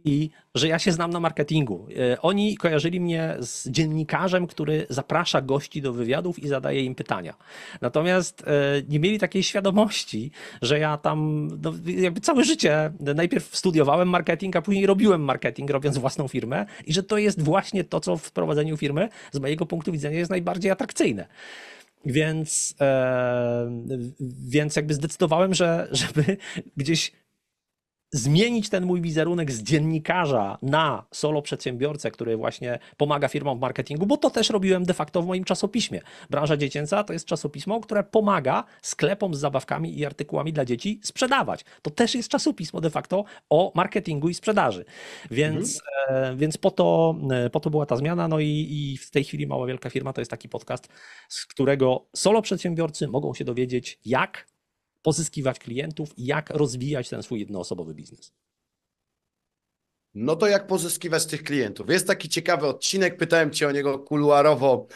że ja się znam na marketingu. E, oni kojarzyli mnie z dziennikarzem, który zaprasza gości do wywiadów i zadaje im pytania. Natomiast e, nie mieli takiej świadomości, że ja tam no, jakby całe życie najpierw studiowałem marketing, a później robiłem marketing, robiąc własną firmę i że to jest właśnie to, co w prowadzeniu firmy z mojego punktu widzenia jest najbardziej atrakcyjne. Więc, e, więc jakby zdecydowałem, że żeby gdzieś zmienić ten mój wizerunek z dziennikarza na solo przedsiębiorcę, który właśnie pomaga firmom w marketingu, bo to też robiłem de facto w moim czasopiśmie. Branża dziecięca to jest czasopismo, które pomaga sklepom z zabawkami i artykułami dla dzieci sprzedawać. To też jest czasopismo de facto o marketingu i sprzedaży. Więc, mhm. E, więc po, to, e, po to była ta zmiana. No i, i w tej chwili Mała Wielka Firma to jest taki podcast, z którego solo przedsiębiorcy mogą się dowiedzieć, jak pozyskiwać klientów, i jak rozwijać ten swój jednoosobowy biznes. No to jak pozyskiwać tych klientów? Jest taki ciekawy odcinek, pytałem Cię o niego kuluarowo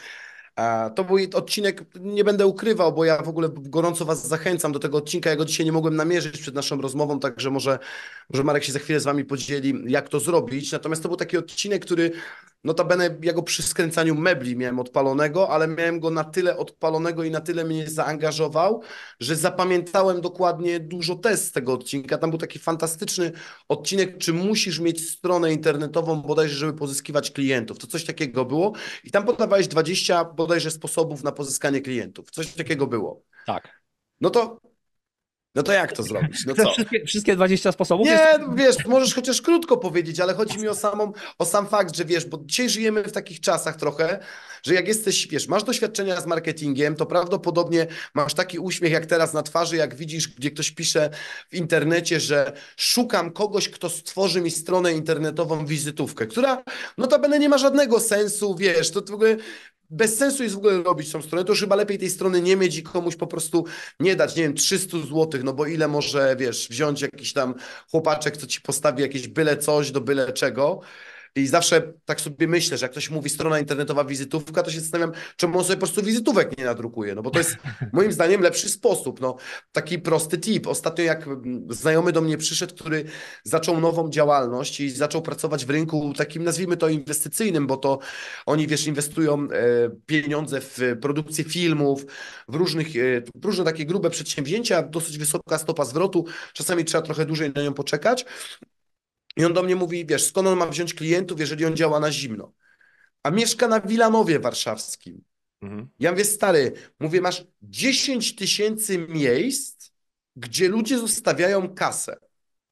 to był odcinek, nie będę ukrywał, bo ja w ogóle gorąco Was zachęcam do tego odcinka. Ja go dzisiaj nie mogłem namierzyć przed naszą rozmową, także może, może Marek się za chwilę z Wami podzieli, jak to zrobić. Natomiast to był taki odcinek, który notabene ja go przy skręcaniu mebli miałem odpalonego, ale miałem go na tyle odpalonego i na tyle mnie zaangażował, że zapamiętałem dokładnie dużo test z tego odcinka. Tam był taki fantastyczny odcinek, czy musisz mieć stronę internetową bodajże, żeby pozyskiwać klientów. To coś takiego było i tam podawałeś 20, bodajże sposobów na pozyskanie klientów. Coś takiego było. Tak. No to no to jak to zrobić? No co? Wszystkie, wszystkie 20 sposobów? Nie, jest... No wiesz, możesz chociaż krótko powiedzieć, ale chodzi mi o, samą, o sam fakt, że wiesz, bo dzisiaj żyjemy w takich czasach trochę, że jak jesteś, wiesz, masz doświadczenia z marketingiem, to prawdopodobnie masz taki uśmiech jak teraz na twarzy, jak widzisz, gdzie ktoś pisze w internecie, że szukam kogoś, kto stworzy mi stronę internetową, wizytówkę, która notabene nie ma żadnego sensu, wiesz, to w ogóle bez sensu jest w ogóle robić tą stronę, to już chyba lepiej tej strony nie mieć i komuś po prostu nie dać, nie wiem, 300 zł, no bo ile może, wiesz, wziąć jakiś tam chłopaczek, co ci postawi jakieś byle coś do byle czego, i zawsze tak sobie myślę, że jak ktoś mówi strona internetowa, wizytówka, to się zastanawiam, czemu on sobie po prostu wizytówek nie nadrukuje, no bo to jest moim zdaniem lepszy sposób. No, taki prosty tip. Ostatnio jak znajomy do mnie przyszedł, który zaczął nową działalność i zaczął pracować w rynku takim, nazwijmy to inwestycyjnym, bo to oni, wiesz, inwestują e, pieniądze w produkcję filmów, w różnych, e, w różne takie grube przedsięwzięcia, dosyć wysoka stopa zwrotu, czasami trzeba trochę dłużej na nią poczekać. I on do mnie mówi, wiesz, skąd on ma wziąć klientów, jeżeli on działa na zimno? A mieszka na Wilanowie warszawskim. Mhm. Ja mówię, stary, mówię, masz 10 tysięcy miejsc, gdzie ludzie zostawiają kasę.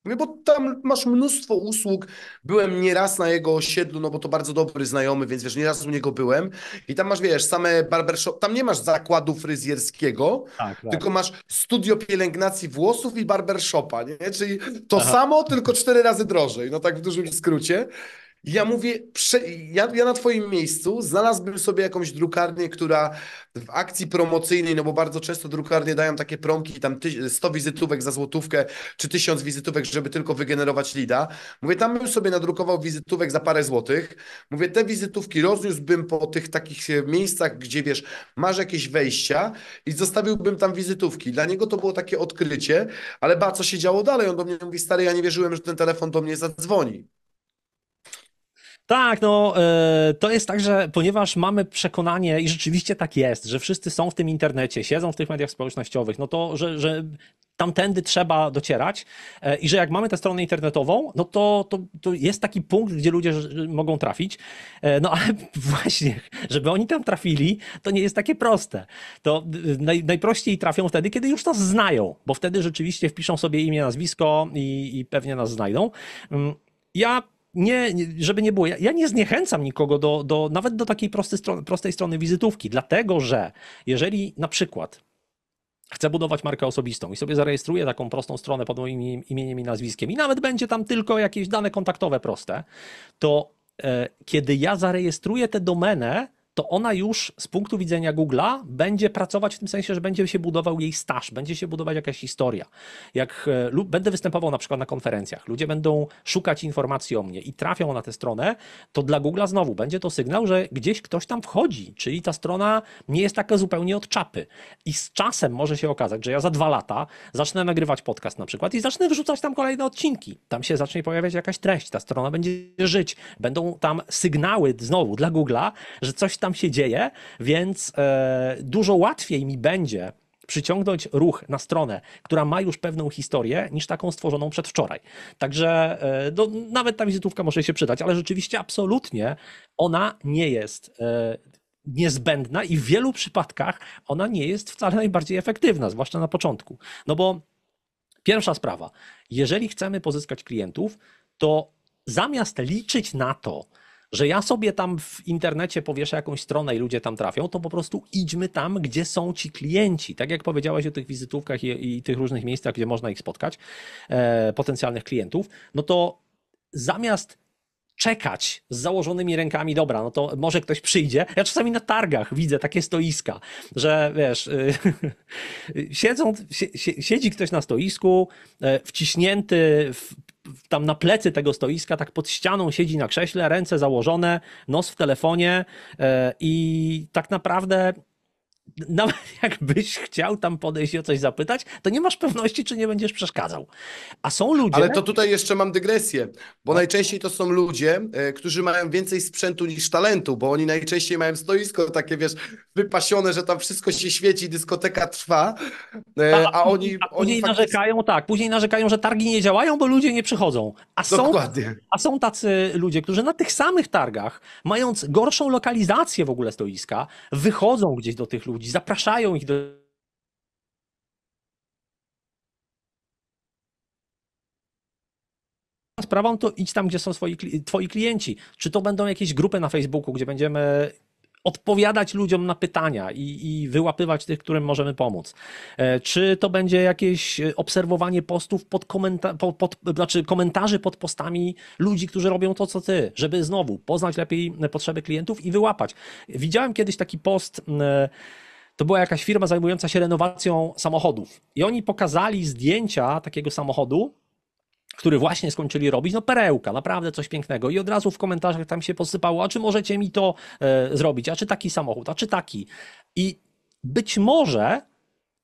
No bo tam masz mnóstwo usług. Byłem nieraz na jego osiedlu, no bo to bardzo dobry znajomy, więc wiesz, nieraz u niego byłem. I tam masz, wiesz, same barbershop, tam nie masz zakładu fryzjerskiego, tak, tak. tylko masz studio pielęgnacji włosów i barbershopa, nie? Czyli to Aha. samo, tylko cztery razy drożej, no tak w dużym skrócie. Ja mówię, ja, ja na Twoim miejscu znalazłbym sobie jakąś drukarnię, która w akcji promocyjnej, no bo bardzo często drukarnie dają takie promki, tam 100 wizytówek za złotówkę, czy 1000 wizytówek, żeby tylko wygenerować lida. Mówię, tam bym sobie nadrukował wizytówek za parę złotych. Mówię, te wizytówki rozniósłbym po tych takich e, miejscach, gdzie wiesz, masz jakieś wejścia i zostawiłbym tam wizytówki. Dla niego to było takie odkrycie, ale ba, co się działo dalej? On do mnie mówi, stary, ja nie wierzyłem, że ten telefon do mnie zadzwoni. Tak, no e, to jest tak, że ponieważ mamy przekonanie i rzeczywiście tak jest, że wszyscy są w tym internecie, siedzą w tych mediach społecznościowych, no to, że, że tamtędy trzeba docierać e, i że jak mamy tę stronę internetową, no to, to, to jest taki punkt, gdzie ludzie mogą trafić. E, no ale właśnie, żeby oni tam trafili, to nie jest takie proste. To naj, najprościej trafią wtedy, kiedy już nas znają, bo wtedy rzeczywiście wpiszą sobie imię, nazwisko i, i pewnie nas znajdą. Mm, ja nie, żeby nie było, ja, ja, nie zniechęcam nikogo do, do nawet do takiej prostej strony, prostej strony wizytówki, dlatego że jeżeli na przykład chcę budować markę osobistą i sobie zarejestruję taką prostą stronę pod moim imieniem i nazwiskiem i nawet będzie tam tylko jakieś dane kontaktowe proste, to e, kiedy ja zarejestruję tę domenę, to ona już z punktu widzenia Google'a będzie pracować w tym sensie, że będzie się budował jej staż, będzie się budować jakaś historia. Jak e, lub będę występował na przykład na konferencjach, ludzie będą szukać informacji o mnie i trafią na tę stronę, to dla Google'a znowu będzie to sygnał, że gdzieś ktoś tam wchodzi, czyli ta strona nie jest taka zupełnie od czapy. I z czasem może się okazać, że ja za dwa lata zacznę nagrywać podcast na przykład i zacznę wrzucać tam kolejne odcinki. Tam się zacznie pojawiać jakaś treść, ta strona będzie żyć, będą tam sygnały znowu dla Google'a, że coś tam tam się dzieje, więc e, dużo łatwiej mi będzie przyciągnąć ruch na stronę, która ma już pewną historię, niż taką stworzoną przedwczoraj. Także e, no, nawet ta wizytówka może się przydać, ale rzeczywiście absolutnie ona nie jest e, niezbędna i w wielu przypadkach ona nie jest wcale najbardziej efektywna, zwłaszcza na początku. No bo pierwsza sprawa, jeżeli chcemy pozyskać klientów, to zamiast liczyć na to, że ja sobie tam w internecie powieszę jakąś stronę i ludzie tam trafią, to po prostu idźmy tam, gdzie są ci klienci. Tak jak powiedziałeś o tych wizytówkach i, i tych różnych miejscach, gdzie można ich spotkać, e, potencjalnych klientów, no to zamiast czekać z założonymi rękami, dobra, no to może ktoś przyjdzie. Ja czasami na targach widzę takie stoiska, że wiesz, siedzą, siedzi ktoś na stoisku, e, wciśnięty w tam na plecy tego stoiska, tak pod ścianą siedzi na krześle, ręce założone, nos w telefonie e, i tak naprawdę nawet jakbyś chciał tam podejść i o coś zapytać, to nie masz pewności, czy nie będziesz przeszkadzał. A są ludzie. Ale to tutaj jeszcze mam dygresję, bo no. najczęściej to są ludzie, e, którzy mają więcej sprzętu niż talentu, bo oni najczęściej mają stoisko takie, wiesz, wypasione, że tam wszystko się świeci, dyskoteka trwa, e, tak, a, a oni. A później oni narzekają, tak, później narzekają, że targi nie działają, bo ludzie nie przychodzą. A Dokładnie. a są tacy ludzie, którzy na tych samych targach, mając gorszą lokalizację w ogóle stoiska, wychodzą gdzieś do tych ludzi ludzi, zapraszają ich do sprawą, to idź tam, gdzie są swoi, twoi klienci. Czy to będą jakieś grupy na Facebooku, gdzie będziemy odpowiadać ludziom na pytania i, i, wyłapywać tych, którym możemy pomóc. E, czy to będzie jakieś e, obserwowanie postów pod, komenta pod, pod znaczy komentarzy pod postami ludzi, którzy robią to, co ty, żeby znowu poznać lepiej potrzeby klientów i wyłapać. Widziałem kiedyś taki post. Yy, to była jakaś firma zajmująca się renowacją samochodów. I oni pokazali zdjęcia takiego samochodu, który właśnie skończyli robić, no perełka, naprawdę coś pięknego. I od razu w komentarzach tam się posypało, a czy możecie mi to e, zrobić, a czy taki samochód, a czy taki. I być może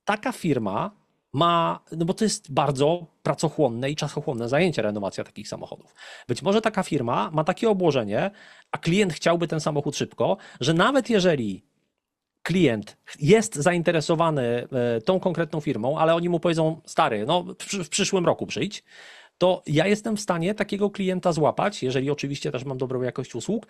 taka firma ma, no bo to jest bardzo pracochłonne i czasochłonne zajęcie renowacja takich samochodów. Być może taka firma ma takie obłożenie, a klient chciałby ten samochód szybko, że nawet jeżeli klient jest zainteresowany e, tą konkretną firmą, ale oni mu powiedzą, stary, no w przyszłym roku przyjdź, to ja jestem w stanie takiego klienta złapać, jeżeli oczywiście też mam dobrą jakość usług,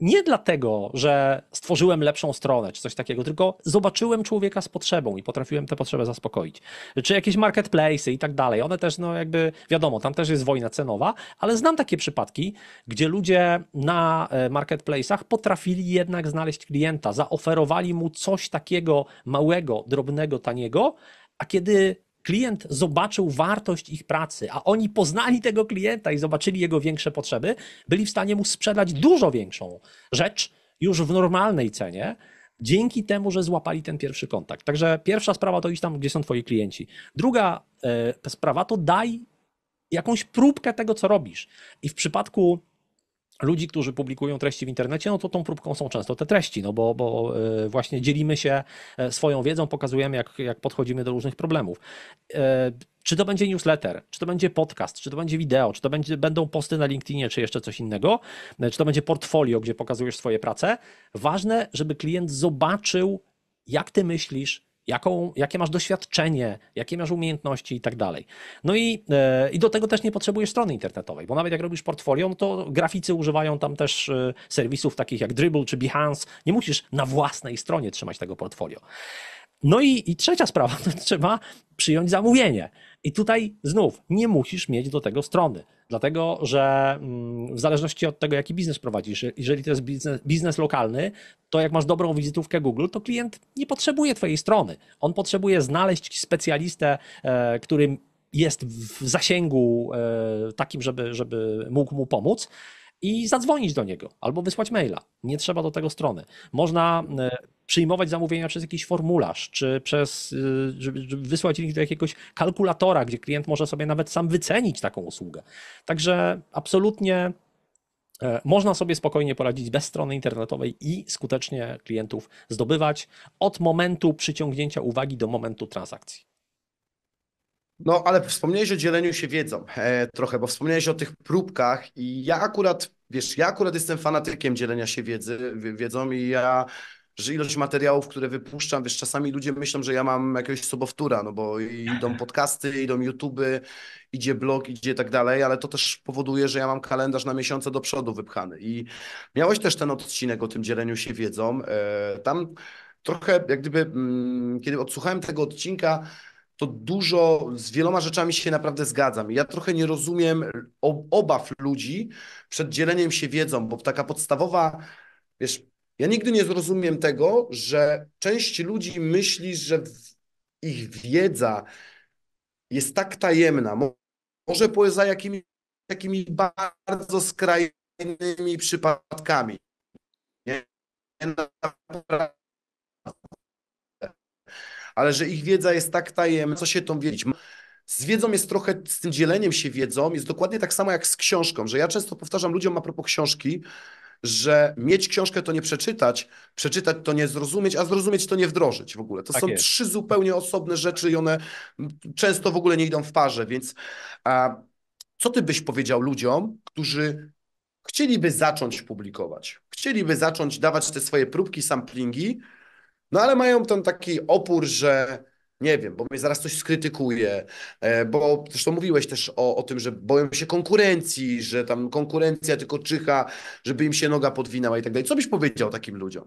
nie dlatego, że stworzyłem lepszą stronę czy coś takiego, tylko zobaczyłem człowieka z potrzebą i potrafiłem tę potrzebę zaspokoić. Czy jakieś marketplace y i tak dalej, one też, no jakby wiadomo, tam też jest wojna cenowa, ale znam takie przypadki, gdzie ludzie na e, marketplace'ach potrafili jednak znaleźć klienta, zaoferowali mu coś takiego małego, drobnego, taniego, a kiedy klient zobaczył wartość ich pracy, a oni poznali tego klienta i zobaczyli jego większe potrzeby, byli w stanie mu sprzedać dużo większą rzecz już w normalnej cenie, dzięki temu, że złapali ten pierwszy kontakt. Także pierwsza sprawa to iść tam, gdzie są twoi klienci. Druga e, sprawa to daj jakąś próbkę tego, co robisz. I w przypadku ludzi, którzy publikują treści w internecie, no to tą próbką są często te treści, no bo, bo e, właśnie dzielimy się e, swoją wiedzą, pokazujemy, jak, jak podchodzimy do różnych problemów e, czy to będzie newsletter, czy to będzie podcast, czy to będzie wideo, czy to będzie, będą posty na LinkedInie, czy jeszcze coś innego, czy to będzie portfolio, gdzie pokazujesz swoje prace. Ważne, żeby klient zobaczył, jak ty myślisz, jaką, jakie masz doświadczenie, jakie masz umiejętności i tak dalej. No i, e, i do tego też nie potrzebujesz strony internetowej, bo nawet jak robisz portfolio, no to graficy używają tam też e, serwisów takich jak Dribble czy Behance. Nie musisz na własnej stronie trzymać tego portfolio. No i, i trzecia sprawa, to trzeba przyjąć zamówienie. I tutaj znów nie musisz mieć do tego strony, dlatego że mm, w zależności od tego, jaki biznes prowadzisz, jeżeli to jest biznes, biznes, lokalny, to jak masz dobrą wizytówkę Google, to klient nie potrzebuje Twojej strony. On potrzebuje znaleźć specjalistę, e, który jest w zasięgu e, takim, żeby, żeby mógł mu pomóc i zadzwonić do niego albo wysłać maila. Nie trzeba do tego strony. Można e, przyjmować zamówienia przez jakiś formularz, czy przez e, żeby wysłać link do jakiegoś kalkulatora, gdzie klient może sobie nawet sam wycenić taką usługę. Także absolutnie e, można sobie spokojnie poradzić bez strony internetowej i skutecznie klientów zdobywać od momentu przyciągnięcia uwagi do momentu transakcji. No, ale wspomniałeś o dzieleniu się wiedzą e, trochę, bo wspomniałeś o tych próbkach i ja akurat Wiesz, ja akurat jestem fanatykiem dzielenia się wiedzy, wiedzą i ja że ilość materiałów, które wypuszczam, wiesz, czasami ludzie myślą, że ja mam jakiegoś sobowtóra, no bo idą podcasty, idą YouTube, idzie blog, idzie tak dalej, ale to też powoduje, że ja mam kalendarz na miesiące do przodu wypchany. I miałeś też ten odcinek o tym dzieleniu się wiedzą. E, tam trochę jak gdyby, mm, kiedy odsłuchałem tego odcinka, to dużo, z wieloma rzeczami się naprawdę zgadzam. Ja trochę nie rozumiem obaw ludzi przed dzieleniem się wiedzą, bo taka podstawowa, wiesz, ja nigdy nie zrozumiem tego, że część ludzi myśli, że ich wiedza jest tak tajemna, może poza jakimi, takimi bardzo skrajnymi przypadkami. Nie? ale że ich wiedza jest tak tajemna, co się tą wiedzieć. Z wiedzą jest trochę, z tym dzieleniem się wiedzą, jest dokładnie tak samo jak z książką, że ja często powtarzam ludziom a propos książki, że mieć książkę to nie przeczytać, przeczytać to nie zrozumieć, a zrozumieć to nie wdrożyć w ogóle. To tak są jest. trzy zupełnie osobne rzeczy i one często w ogóle nie idą w parze, więc a, co ty byś powiedział ludziom, którzy chcieliby zacząć publikować, chcieliby zacząć dawać te swoje próbki, samplingi, no ale mają tam taki opór, że nie wiem, bo mnie zaraz coś skrytykuje, e, bo zresztą mówiłeś też o, o tym, że boją się konkurencji, że tam konkurencja tylko czyha, żeby im się noga podwinęła i tak dalej. Co byś powiedział takim ludziom?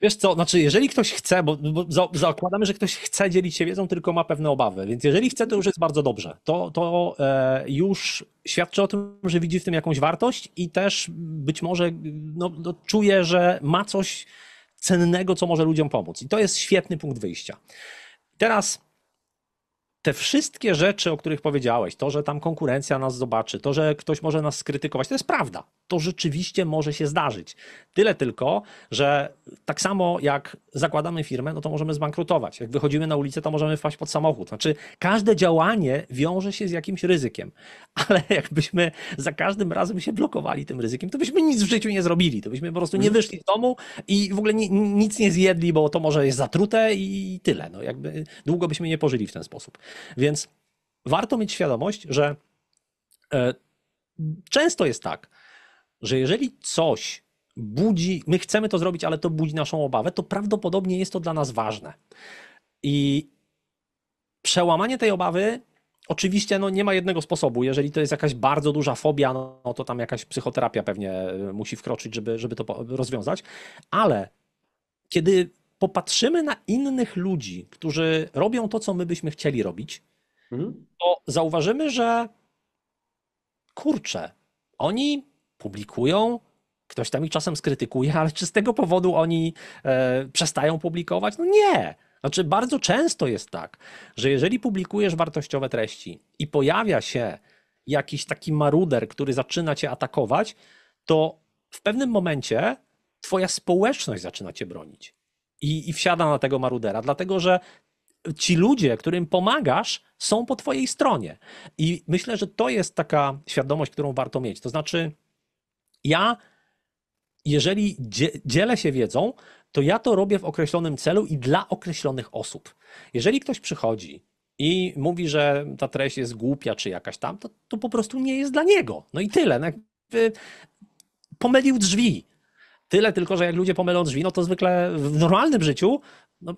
Wiesz co, znaczy, jeżeli ktoś chce, bo, bo zakładamy, że ktoś chce dzielić się wiedzą, tylko ma pewne obawy, więc jeżeli chce, to już jest bardzo dobrze. To, to e, już świadczy o tym, że widzi w tym jakąś wartość i też być może no, no czuje, że ma coś, cennego, co może ludziom pomóc. I to jest świetny punkt wyjścia. Teraz te wszystkie rzeczy, o których powiedziałeś, to, że tam konkurencja nas zobaczy, to, że ktoś może nas skrytykować, to jest prawda. To rzeczywiście może się zdarzyć. Tyle tylko, że tak samo jak zakładamy firmę, no to możemy zbankrutować. Jak wychodzimy na ulicę, to możemy wpaść pod samochód. Znaczy, każde działanie wiąże się z jakimś ryzykiem, ale jakbyśmy za każdym razem się blokowali tym ryzykiem, to byśmy nic w życiu nie zrobili. To byśmy po prostu nie mhm. wyszli z domu i w ogóle ni nic nie zjedli, bo to może jest zatrute i tyle. No jakby długo byśmy nie pożyli w ten sposób. Więc warto mieć świadomość, że e, często jest tak, że jeżeli coś budzi, my chcemy to zrobić, ale to budzi naszą obawę, to prawdopodobnie jest to dla nas ważne. I przełamanie tej obawy Oczywiście no, nie ma jednego sposobu. Jeżeli to jest jakaś bardzo duża fobia, no, to tam jakaś psychoterapia pewnie e, musi wkroczyć, żeby, żeby to rozwiązać. Ale kiedy popatrzymy na innych ludzi, którzy robią to, co my byśmy chcieli robić, mhm. to zauważymy, że kurczę, oni publikują, ktoś tam ich czasem skrytykuje, ale czy z tego powodu oni e, przestają publikować? No nie. Znaczy, bardzo często jest tak, że jeżeli publikujesz wartościowe treści i pojawia się jakiś taki maruder, który zaczyna cię atakować, to w pewnym momencie twoja społeczność zaczyna cię bronić i, i wsiada na tego marudera, dlatego że ci ludzie, którym pomagasz, są po twojej stronie. I myślę, że to jest taka świadomość, którą warto mieć. To znaczy, ja, jeżeli dzielę się wiedzą, to ja to robię w określonym celu i dla określonych osób. Jeżeli ktoś przychodzi i mówi, że ta treść jest głupia czy jakaś tam, to, to po prostu nie jest dla niego. No i tyle. No pomylił drzwi. Tyle tylko, że jak ludzie pomylą drzwi, no to zwykle w normalnym życiu, no,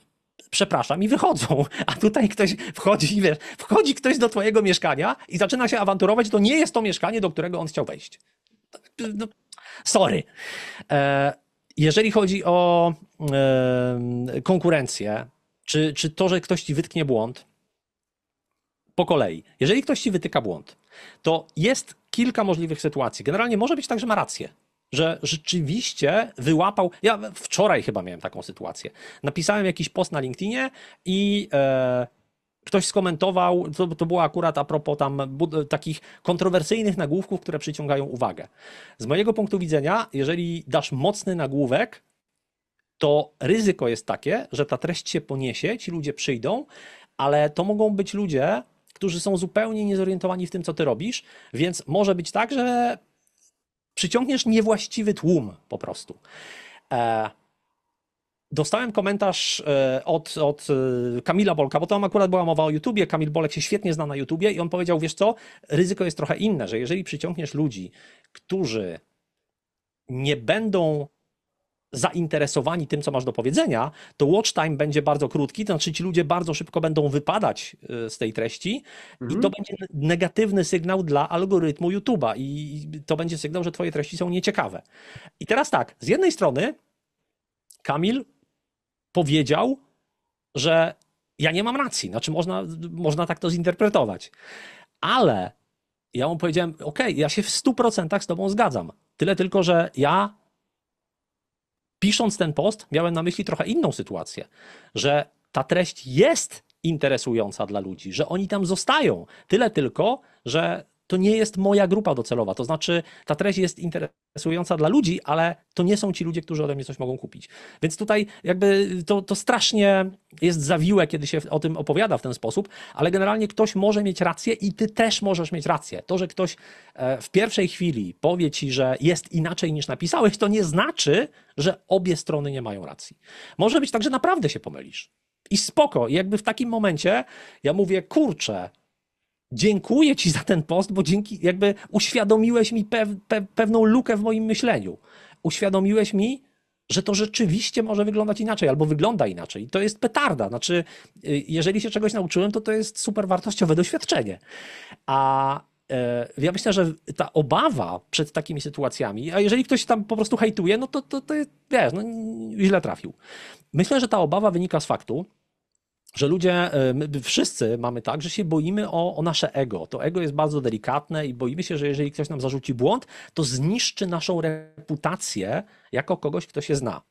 przepraszam, i wychodzą. A tutaj ktoś wchodzi, wiesz, wchodzi ktoś do twojego mieszkania i zaczyna się awanturować, to nie jest to mieszkanie, do którego on chciał wejść. No, sorry. E, jeżeli chodzi o e, konkurencję, czy, czy to, że ktoś ci wytknie błąd, po kolei. Jeżeli ktoś ci wytyka błąd, to jest kilka możliwych sytuacji. Generalnie może być tak, że ma rację że rzeczywiście wyłapał. Ja wczoraj chyba miałem taką sytuację. Napisałem jakiś post na LinkedInie i e, ktoś skomentował, to, to było akurat a propos tam bud- takich kontrowersyjnych nagłówków, które przyciągają uwagę. Z mojego punktu widzenia, jeżeli dasz mocny nagłówek, to ryzyko jest takie, że ta treść się poniesie, ci ludzie przyjdą, ale to mogą być ludzie, którzy są zupełnie niezorientowani w tym, co ty robisz, więc może być tak, że przyciągniesz niewłaściwy tłum po prostu. E, dostałem komentarz e, od, od e, Kamila Bolka, bo tam akurat była mowa o YouTubie. Kamil Bolek się świetnie zna na YouTubie i on powiedział: Wiesz co, ryzyko jest trochę inne, że jeżeli przyciągniesz ludzi, którzy nie będą zainteresowani tym, co masz do powiedzenia, to watch time będzie bardzo krótki, to znaczy ci ludzie bardzo szybko będą wypadać y, z tej treści mhm. i to będzie negatywny sygnał dla algorytmu YouTube'a i to będzie sygnał, że twoje treści są nieciekawe. I teraz tak, z jednej strony Kamil powiedział, że ja nie mam racji, znaczy można, można tak to zinterpretować, ale ja mu powiedziałem, ok, ja się w 100% z tobą zgadzam, tyle tylko, że ja pisząc ten post, miałem na myśli trochę inną sytuację, że ta treść jest interesująca dla ludzi, że oni tam zostają. Tyle tylko, że to nie jest moja grupa docelowa. To znaczy, ta treść jest interesująca dla ludzi, ale to nie są ci ludzie, którzy ode mnie coś mogą kupić. Więc tutaj jakby to, to strasznie jest zawiłe, kiedy się o tym opowiada w ten sposób, ale generalnie ktoś może mieć rację i ty też możesz mieć rację. To, że ktoś e, w pierwszej chwili powie ci, że jest inaczej niż napisałeś, to nie znaczy, że obie strony nie mają racji. Może być tak, że naprawdę się pomylisz. I spoko, I jakby w takim momencie ja mówię, kurczę, dziękuję Ci za ten post, bo dzięki, jakby uświadomiłeś mi pew, pewną lukę w moim myśleniu. Uświadomiłeś mi, że to rzeczywiście może wyglądać inaczej albo wygląda inaczej. I to jest petarda. Znaczy, y, jeżeli się czegoś nauczyłem, to to jest super wartościowe doświadczenie. A e, ja myślę, że ta obawa przed takimi sytuacjami, a jeżeli ktoś tam po prostu hejtuje, no to, to, to jest, wiesz, no, źle trafił. Myślę, że ta obawa wynika z faktu, że ludzie, e, wszyscy mamy tak, że się boimy o, o, nasze ego. To ego jest bardzo delikatne i boimy się, że jeżeli ktoś nam zarzuci błąd, to zniszczy naszą reputację jako kogoś, kto się zna.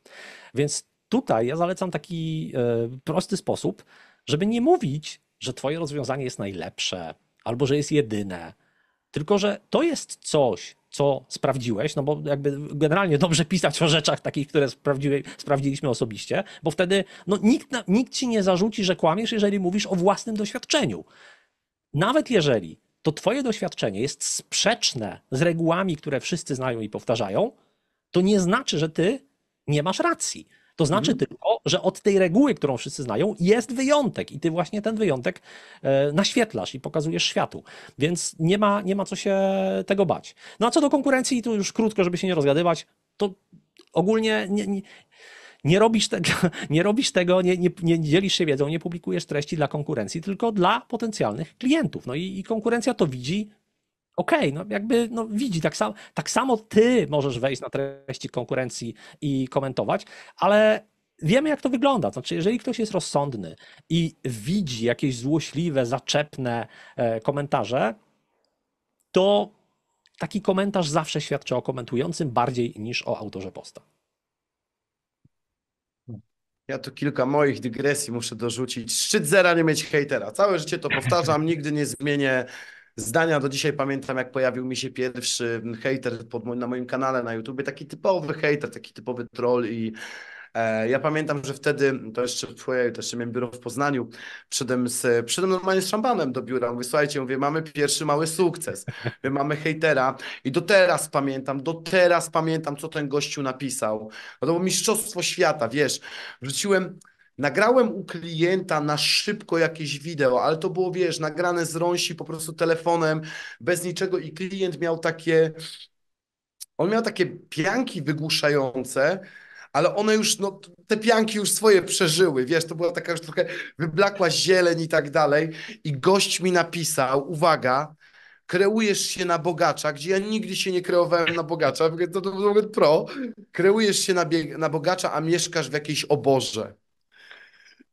Więc tutaj ja zalecam taki e, prosty sposób, żeby nie mówić, że Twoje rozwiązanie jest najlepsze albo że jest jedyne, tylko że to jest coś, co sprawdziłeś, no bo jakby generalnie dobrze pisać o rzeczach takich, które sprawdziliśmy osobiście, bo wtedy no, nikt, nikt ci nie zarzuci, że kłamiesz, jeżeli mówisz o własnym doświadczeniu. Nawet jeżeli to twoje doświadczenie jest sprzeczne z regułami, które wszyscy znają i powtarzają, to nie znaczy, że ty nie masz racji. To znaczy mhm. tylko, że od tej reguły, którą wszyscy znają, jest wyjątek i ty właśnie ten wyjątek e, naświetlasz i pokazujesz światu. Więc nie ma, nie ma co się tego bać. No a co do konkurencji, tu już krótko, żeby się nie rozgadywać, to ogólnie nie, nie nie robisz tego, nie, robisz tego nie, nie, nie dzielisz się wiedzą, nie publikujesz treści dla konkurencji, tylko dla potencjalnych klientów. No i, i konkurencja to widzi, okej, okay, no jakby no widzi, tak, sam, tak samo ty możesz wejść na treści konkurencji i komentować, ale wiemy, jak to wygląda. Znaczy, jeżeli ktoś jest rozsądny i widzi jakieś złośliwe, zaczepne e, komentarze, to taki komentarz zawsze świadczy o komentującym bardziej niż o autorze posta. Ja tu kilka moich dygresji muszę dorzucić. Szczyt zera nie mieć hejtera. Całe życie to powtarzam, nigdy nie zmienię zdania. Do dzisiaj pamiętam, jak pojawił mi się pierwszy hater pod, na moim kanale na YouTube, taki typowy hater, taki typowy troll i e, ja pamiętam, że wtedy, to jeszcze, to jeszcze miałem biuro w Poznaniu, przyszedłem, z, przyszedłem normalnie z szampanem do biura, mówię, słuchajcie, mówię, mamy pierwszy mały sukces, My mamy hejtera i do teraz pamiętam, do teraz pamiętam, co ten gościu napisał, no to było mistrzostwo świata, wiesz, wrzuciłem Nagrałem u klienta na szybko jakieś wideo, ale to było, wiesz, nagrane z rąsi po prostu telefonem, bez niczego i klient miał takie, on miał takie pianki wygłuszające, ale one już, no, te pianki już swoje przeżyły, wiesz, to była taka już trochę wyblakła zieleń i tak dalej i gość mi napisał, uwaga, kreujesz się na bogacza, gdzie ja nigdy się nie kreowałem na bogacza, to, to, to, to pro, kreujesz się na, na bogacza, a mieszkasz w jakiejś oborze.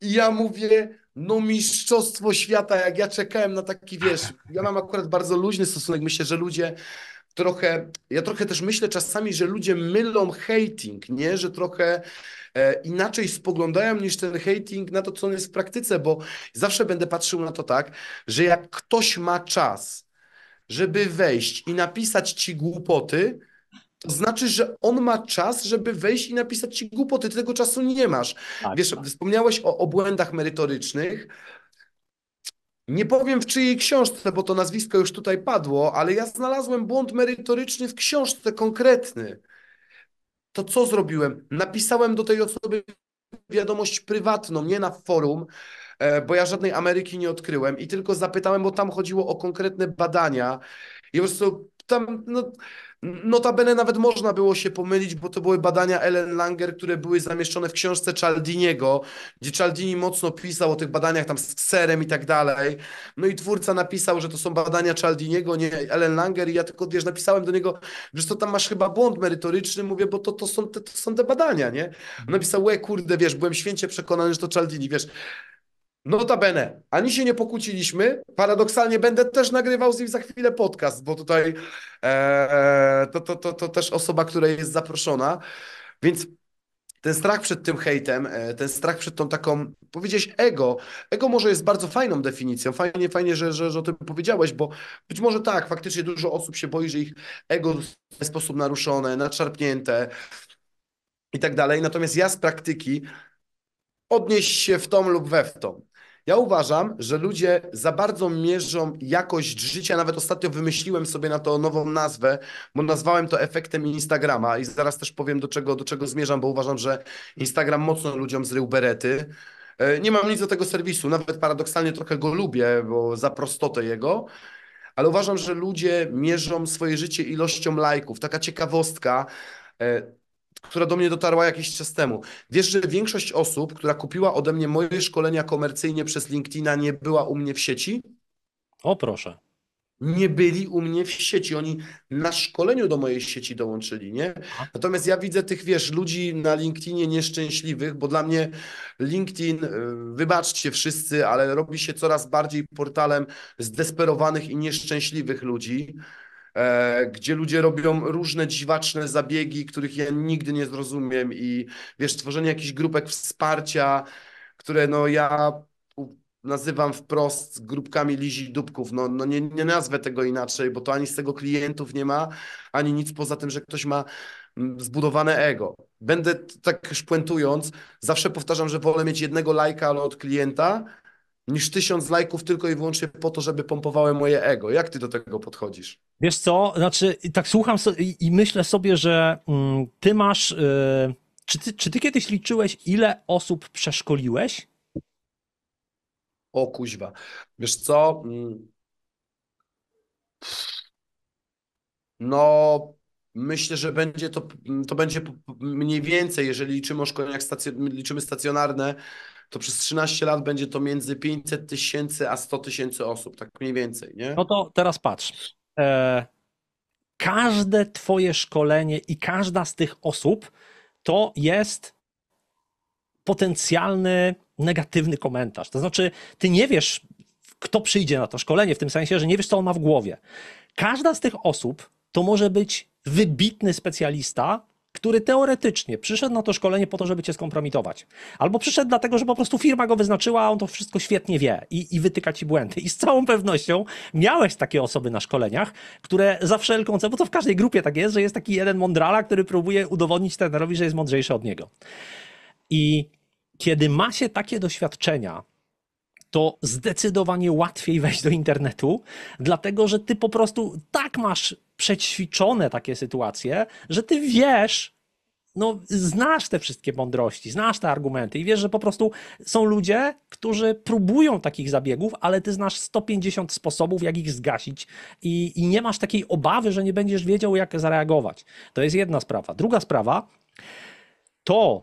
I ja mówię, no mistrzostwo świata, jak ja czekałem na taki, wiesz, ja mam akurat bardzo luźny stosunek, myślę, że ludzie trochę, ja trochę też myślę czasami, że ludzie mylą hating, nie, że trochę e, inaczej spoglądają niż ten hating na to, co on jest w praktyce, bo zawsze będę patrzył na to tak, że jak ktoś ma czas, żeby wejść i napisać ci głupoty, to znaczy, że on ma czas, żeby wejść i napisać ci głupoty. Ty tego czasu nie masz. Tak, Wiesz, tak. wspomniałeś o, obłędach błędach merytorycznych. Nie powiem w czyjej książce, bo to nazwisko już tutaj padło, ale ja znalazłem błąd merytoryczny w książce konkretny. To co zrobiłem? Napisałem do tej osoby wiadomość prywatną, nie na forum, e, bo ja żadnej Ameryki nie odkryłem i tylko zapytałem, bo tam chodziło o konkretne badania. I po prostu tam, no, Notabene nawet można było się pomylić, bo to były badania Ellen Langer, które były zamieszczone w książce Cialdiniego, gdzie Cialdini mocno pisał o tych badaniach tam z serem i tak dalej. No i twórca napisał, że to są badania Cialdiniego, nie Ellen Langer i ja tylko, wiesz, napisałem do niego, że to tam masz chyba błąd merytoryczny, mówię, bo to, to, są, te, to są te badania, nie? Mhm. napisał, łe kurde, wiesz, byłem święcie przekonany, że to Cialdini, wiesz, Notabene, ani się nie pokłóciliśmy. Paradoksalnie będę też nagrywał z nim za chwilę podcast, bo tutaj e, e to, to, to, to też osoba, która jest zaproszona. Więc ten strach przed tym hejtem, e, ten strach przed tą taką, powiedzieć ego. Ego może jest bardzo fajną definicją. Fajnie, fajnie, że, że, że o tym powiedziałeś, bo być może tak, faktycznie dużo osób się boi, że ich ego w ten sposób naruszone, nadszarpnięte i tak dalej. Natomiast ja z praktyki odnieść się w tą lub we w tą. Ja uważam, że ludzie za bardzo mierzą jakość życia. Nawet ostatnio wymyśliłem sobie na to nową nazwę, bo nazwałem to efektem Instagrama i zaraz też powiem, do czego, do czego zmierzam, bo uważam, że Instagram mocno ludziom zrył berety. E, nie mam nic do tego serwisu, nawet paradoksalnie trochę go lubię, bo za prostotę jego ale uważam, że ludzie mierzą swoje życie ilością lajków. Taka ciekawostka. E, która do mnie dotarła jakiś czas temu. Wiesz, że większość osób, która kupiła ode mnie moje szkolenia komercyjnie przez LinkedIna, nie była u mnie w sieci? O proszę. Nie byli u mnie w sieci. Oni na szkoleniu do mojej sieci dołączyli, nie? Natomiast ja widzę tych, wiesz, ludzi na LinkedInie nieszczęśliwych, bo dla mnie LinkedIn, y, wybaczcie wszyscy, ale robi się coraz bardziej portalem zdesperowanych i nieszczęśliwych ludzi. E, gdzie ludzie robią różne dziwaczne zabiegi, których ja nigdy nie zrozumiem i wiesz, tworzenie jakichś grupek wsparcia, które no ja nazywam wprost grupkami lizi dupków. No, no nie, nie nazwę tego inaczej, bo to ani z tego klientów nie ma, ani nic poza tym, że ktoś ma mm, zbudowane ego. Będę tak szpuentując, zawsze powtarzam, że wolę mieć jednego lajka, ale od klienta, niż tysiąc lajków tylko i wyłącznie po to, żeby pompowały moje ego. Jak ty do tego podchodzisz? Wiesz co, znaczy tak słucham so i myślę sobie, że mm, ty masz... Yy, czy, ty, czy ty kiedyś liczyłeś, ile osób przeszkoliłeś? O kuźwa. Wiesz co? Mm. No, myślę, że będzie to, to będzie mniej więcej, jeżeli liczymy o szkoleniach liczymy stacjonarne, to przez 13 lat będzie to między 500 tysięcy a 100 tysięcy osób, tak mniej więcej, nie? No to teraz patrz. E, każde Twoje szkolenie i każda z tych osób to jest potencjalny negatywny komentarz. To znaczy, ty nie wiesz, kto przyjdzie na to szkolenie, w tym sensie, że nie wiesz, co on ma w głowie. Każda z tych osób to może być wybitny specjalista, który teoretycznie przyszedł na to szkolenie po to, żeby cię skompromitować. Albo przyszedł dlatego, że po prostu firma go wyznaczyła, a on to wszystko świetnie wie i, i wytyka ci błędy. I z całą pewnością miałeś takie osoby na szkoleniach, które za wszelką cenę, bo to w każdej grupie tak jest, że jest taki jeden mądrala, który próbuje udowodnić trenerowi, że jest mądrzejszy od niego. I kiedy ma się takie doświadczenia, to zdecydowanie łatwiej wejść do internetu, dlatego że ty po prostu tak masz przećwiczone takie sytuacje, że ty wiesz, no, znasz te wszystkie mądrości, znasz te argumenty i wiesz, że po prostu są ludzie, którzy próbują takich zabiegów, ale ty znasz 150 sposobów, jak ich zgasić i, i nie masz takiej obawy, że nie będziesz wiedział, jak zareagować. To jest jedna sprawa. Druga sprawa to,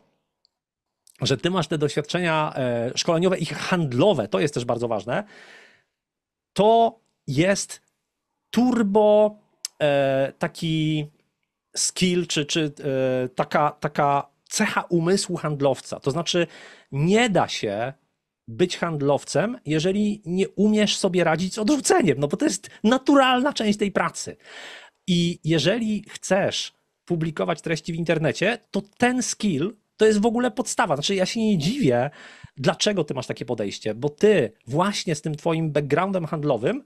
że ty masz te doświadczenia e, szkoleniowe i handlowe, to jest też bardzo ważne, to jest turbo e, taki skill, czy, czy e, taka, taka cecha umysłu handlowca. To znaczy, nie da się być handlowcem, jeżeli nie umiesz sobie radzić z odrzuceniem, no bo to jest naturalna część tej pracy. I jeżeli chcesz publikować treści w internecie, to ten skill to jest w ogóle podstawa. Znaczy, ja się nie dziwię, dlaczego ty masz takie podejście, bo ty właśnie z tym twoim backgroundem handlowym,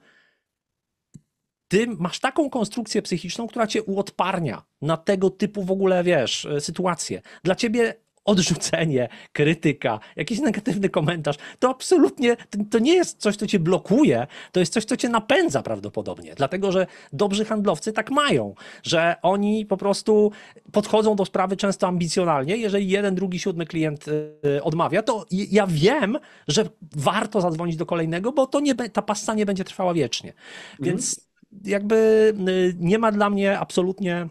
ty masz taką konstrukcję psychiczną, która cię uodparnia na tego typu w ogóle, wiesz, e, sytuacje. Dla ciebie odrzucenie, krytyka, jakiś negatywny komentarz, to absolutnie to, nie jest coś, co cię blokuje, to jest coś, co cię napędza prawdopodobnie. Dlatego, że dobrzy handlowcy tak mają, że oni po prostu podchodzą do sprawy często ambicjonalnie. Jeżeli jeden, drugi, siódmy klient y, y, odmawia, to ja wiem, że warto zadzwonić do kolejnego, bo to nie, ta pasta nie będzie trwała wiecznie. Mhm. Więc jakby y, nie ma dla mnie absolutnie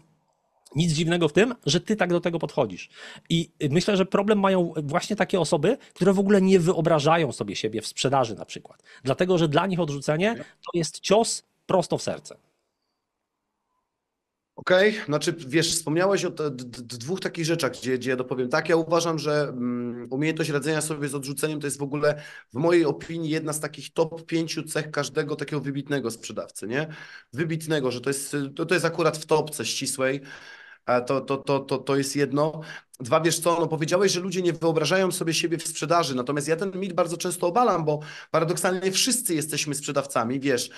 nic dziwnego w tym, że ty tak do tego podchodzisz. I myślę, że problem mają właśnie takie osoby, które w ogóle nie wyobrażają sobie siebie w sprzedaży na przykład. Dlatego, że dla nich odrzucenie to jest cios prosto w serce. Okej, okay. znaczy wiesz, wspomniałeś o dwóch takich rzeczach, gdzie, gdzie ja dopowiem. Tak, ja uważam, że mm, umiejętność radzenia sobie z odrzuceniem to jest w ogóle, w mojej opinii, jedna z takich top pięciu cech każdego takiego wybitnego sprzedawcy, nie? Wybitnego, że to jest, to, to jest akurat w topce ścisłej. To, to, to, to, to jest jedno. Dwa, wiesz co, no powiedziałeś, że ludzie nie wyobrażają sobie siebie w sprzedaży, natomiast ja ten mit bardzo często obalam, bo paradoksalnie wszyscy jesteśmy sprzedawcami, wiesz.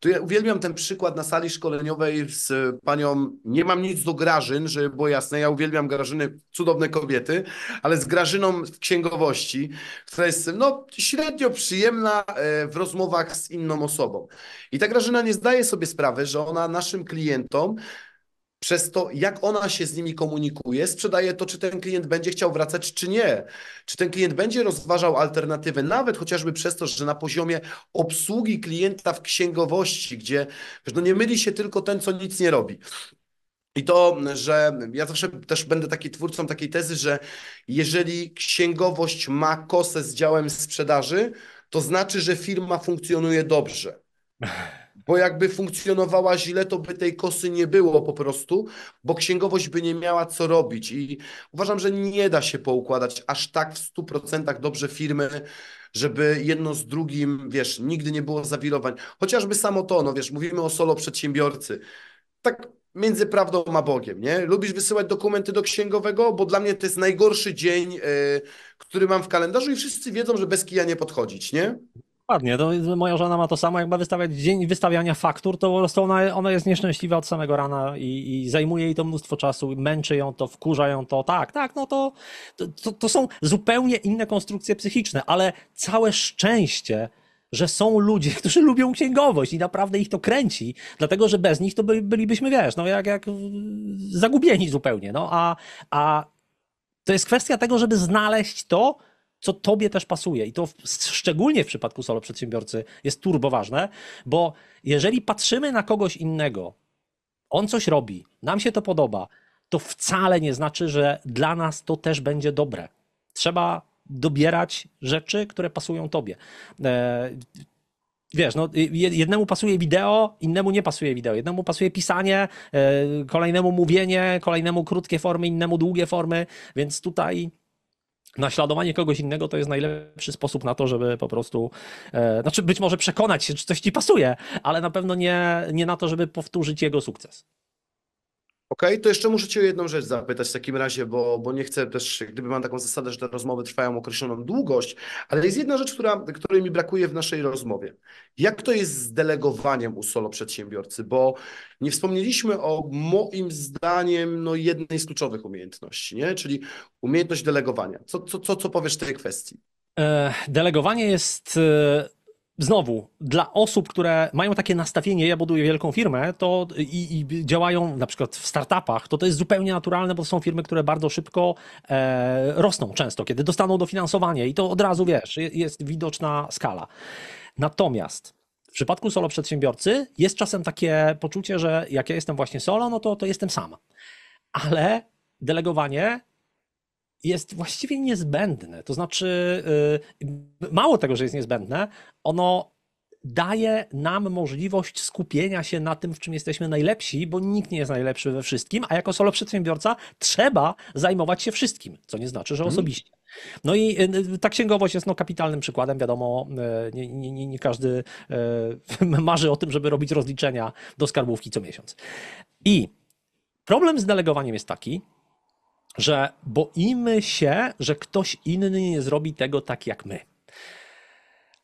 Tu ja uwielbiam ten przykład na sali szkoleniowej z panią, nie mam nic do Grażyn, żeby było jasne, ja uwielbiam Grażyny, cudowne kobiety, ale z Grażyną w księgowości, która jest no, średnio przyjemna e, w rozmowach z inną osobą. I ta Grażyna nie zdaje sobie sprawy, że ona naszym klientom przez to, jak ona się z nimi komunikuje, sprzedaje to, czy ten klient będzie chciał wracać, czy nie. Czy ten klient będzie rozważał alternatywy, nawet chociażby przez to, że na poziomie obsługi klienta w księgowości, gdzie no nie myli się tylko ten, co nic nie robi. I to, że ja zawsze też będę taki twórcą takiej tezy, że jeżeli księgowość ma kosę z działem sprzedaży, to znaczy, że firma funkcjonuje dobrze. bo jakby funkcjonowała źle, to by tej kosy nie było po prostu, bo księgowość by nie miała co robić. I uważam, że nie da się poukładać aż tak w 100% dobrze firmy, żeby jedno z drugim, wiesz, nigdy nie było zawirowań. Chociażby samo to, no wiesz, mówimy o solo przedsiębiorcy. Tak między prawdą a Bogiem, nie? Lubisz wysyłać dokumenty do księgowego, bo dla mnie to jest najgorszy dzień, yy, który mam w kalendarzu i wszyscy wiedzą, że bez kija nie podchodzić, nie? Dokładnie, to moja żona ma to samo, jak ma wystawiać dzień wystawiania faktur, to po prostu ona, ona jest nieszczęśliwa od samego rana i, i zajmuje jej to mnóstwo czasu, męczy ją to, wkurza ją to, tak, tak, no to, to, to są zupełnie inne konstrukcje psychiczne, ale całe szczęście, że są ludzie, którzy lubią księgowość i naprawdę ich to kręci, dlatego że bez nich to by, bylibyśmy, wiesz, no jak, jak zagubieni zupełnie, no a, a to jest kwestia tego, żeby znaleźć to, co tobie też pasuje. I to w, szczególnie w przypadku solo przedsiębiorcy jest turbo ważne, bo jeżeli patrzymy na kogoś innego, on coś robi, nam się to podoba, to wcale nie znaczy, że dla nas to też będzie dobre. Trzeba dobierać rzeczy, które pasują tobie. E, wiesz, no, jednemu pasuje wideo, innemu nie pasuje wideo. Jednemu pasuje pisanie, e, kolejnemu mówienie, kolejnemu krótkie formy, innemu długie formy, więc tutaj naśladowanie kogoś innego to jest najlepszy sposób na to, żeby po prostu, e, znaczy być może przekonać się, czy coś ci pasuje, ale na pewno nie, nie na to, żeby powtórzyć jego sukces. Okej, okay, to jeszcze muszę Cię o jedną rzecz zapytać w takim razie, bo, bo nie chcę też, gdyby mam taką zasadę, że te rozmowy trwają określoną długość, ale jest jedna rzecz, która, której mi brakuje w naszej rozmowie. Jak to jest z delegowaniem u solo przedsiębiorcy? Bo nie wspomnieliśmy o moim zdaniem no, jednej z kluczowych umiejętności, nie? czyli umiejętność delegowania. Co, co, co, co powiesz w tej kwestii? E, delegowanie jest e, znowu, dla osób, które mają takie nastawienie, ja buduję wielką firmę to i, i, działają na przykład w startupach, to to jest zupełnie naturalne, bo to są firmy, które bardzo szybko e, rosną często, kiedy dostaną dofinansowanie i to od razu, wiesz, jest widoczna skala. Natomiast w przypadku solo przedsiębiorcy jest czasem takie poczucie, że jak ja jestem właśnie solo, no to, to jestem sam. Ale delegowanie jest właściwie niezbędne. To znaczy, y, mało tego, że jest niezbędne, ono daje nam możliwość skupienia się na tym, w czym jesteśmy najlepsi, bo nikt nie jest najlepszy we wszystkim, a jako solo przedsiębiorca trzeba zajmować się wszystkim, co nie znaczy, że mhm. osobiście. No i y, y, ta księgowość jest no, kapitalnym przykładem. Wiadomo, nie, nie, nie każdy marzy o tym, żeby robić rozliczenia do skarbówki co miesiąc. I problem z delegowaniem jest taki, że boimy się, że ktoś inny nie zrobi tego tak jak my.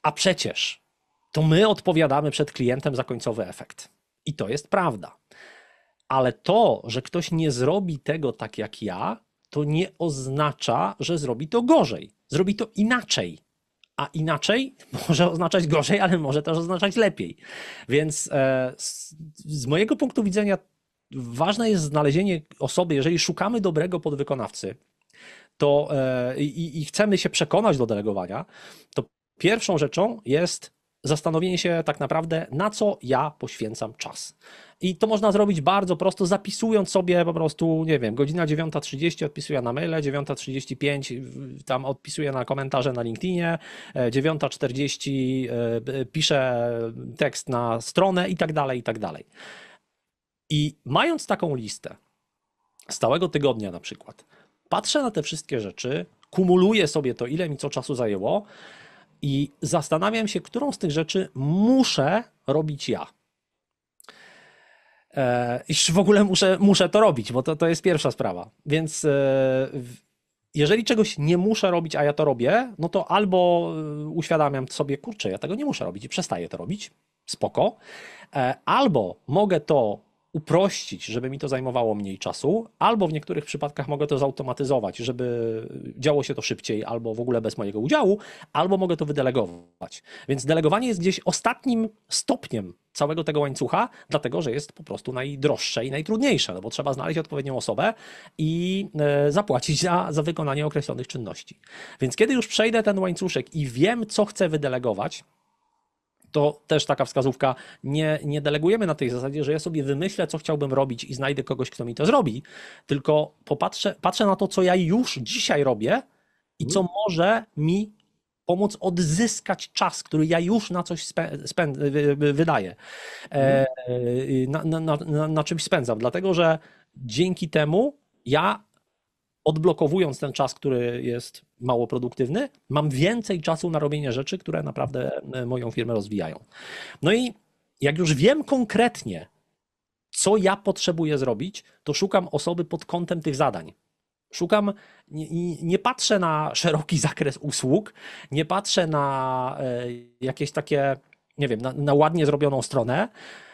A przecież to my odpowiadamy przed klientem za końcowy efekt. I to jest prawda. Ale to, że ktoś nie zrobi tego tak jak ja, to nie oznacza, że zrobi to gorzej. Zrobi to inaczej. A inaczej może oznaczać gorzej, ale może też oznaczać lepiej. Więc e, z mojego punktu widzenia ważne jest znalezienie osoby, jeżeli szukamy dobrego podwykonawcy, to e, i, i chcemy się przekonać do delegowania, to pierwszą rzeczą jest zastanowienie się tak naprawdę, na co ja poświęcam czas. I to można zrobić bardzo prosto, zapisując sobie po prostu, nie wiem, godzina 9.30 odpisuję na maile, 9.35 tam odpisuję na komentarze na LinkedInie, 9.40 e, e, piszę tekst na stronę i tak dalej, i tak dalej. I mając taką listę stałego tygodnia na przykład, patrzę na te wszystkie rzeczy, kumuluję sobie to, ile mi co czasu zajęło i zastanawiam się, którą z tych rzeczy muszę robić ja. E, Iż w ogóle muszę, muszę to robić, bo to, to jest pierwsza sprawa. Więc e, jeżeli czegoś nie muszę robić, a ja to robię, no to albo e, uświadamiam sobie, kurczę, ja tego nie muszę robić i przestaję to robić, spoko, albo mogę to uprościć, żeby mi to zajmowało mniej czasu, albo w niektórych przypadkach mogę to zautomatyzować, żeby działo się to szybciej, albo w ogóle bez mojego udziału, albo mogę to wydelegować. Więc delegowanie jest gdzieś ostatnim stopniem całego tego łańcucha, dlatego że jest po prostu najdroższe i najtrudniejsze, no bo trzeba znaleźć odpowiednią osobę i e, zapłacić za, za wykonanie określonych czynności. Więc kiedy już przejdę ten łańcuszek i wiem, co chcę wydelegować, to też taka wskazówka. Nie, nie delegujemy na tej zasadzie, że ja sobie wymyślę, co chciałbym robić i znajdę kogoś, kto mi to zrobi, tylko popatrzę patrzę na to, co ja już dzisiaj robię i co mhm. może mi pomóc odzyskać czas, który ja już na coś wydaję, e, mhm. na, na, na, na czymś spędzam, dlatego że dzięki temu ja odblokowując ten czas, który jest mało produktywny, mam więcej czasu na robienie rzeczy, które naprawdę e, moją firmę rozwijają. No i jak już wiem konkretnie, co ja potrzebuję zrobić, to szukam osoby pod kątem tych zadań. Szukam, nie, nie patrzę na szeroki zakres usług, nie patrzę na e, jakieś takie, nie wiem, na, na ładnie zrobioną stronę,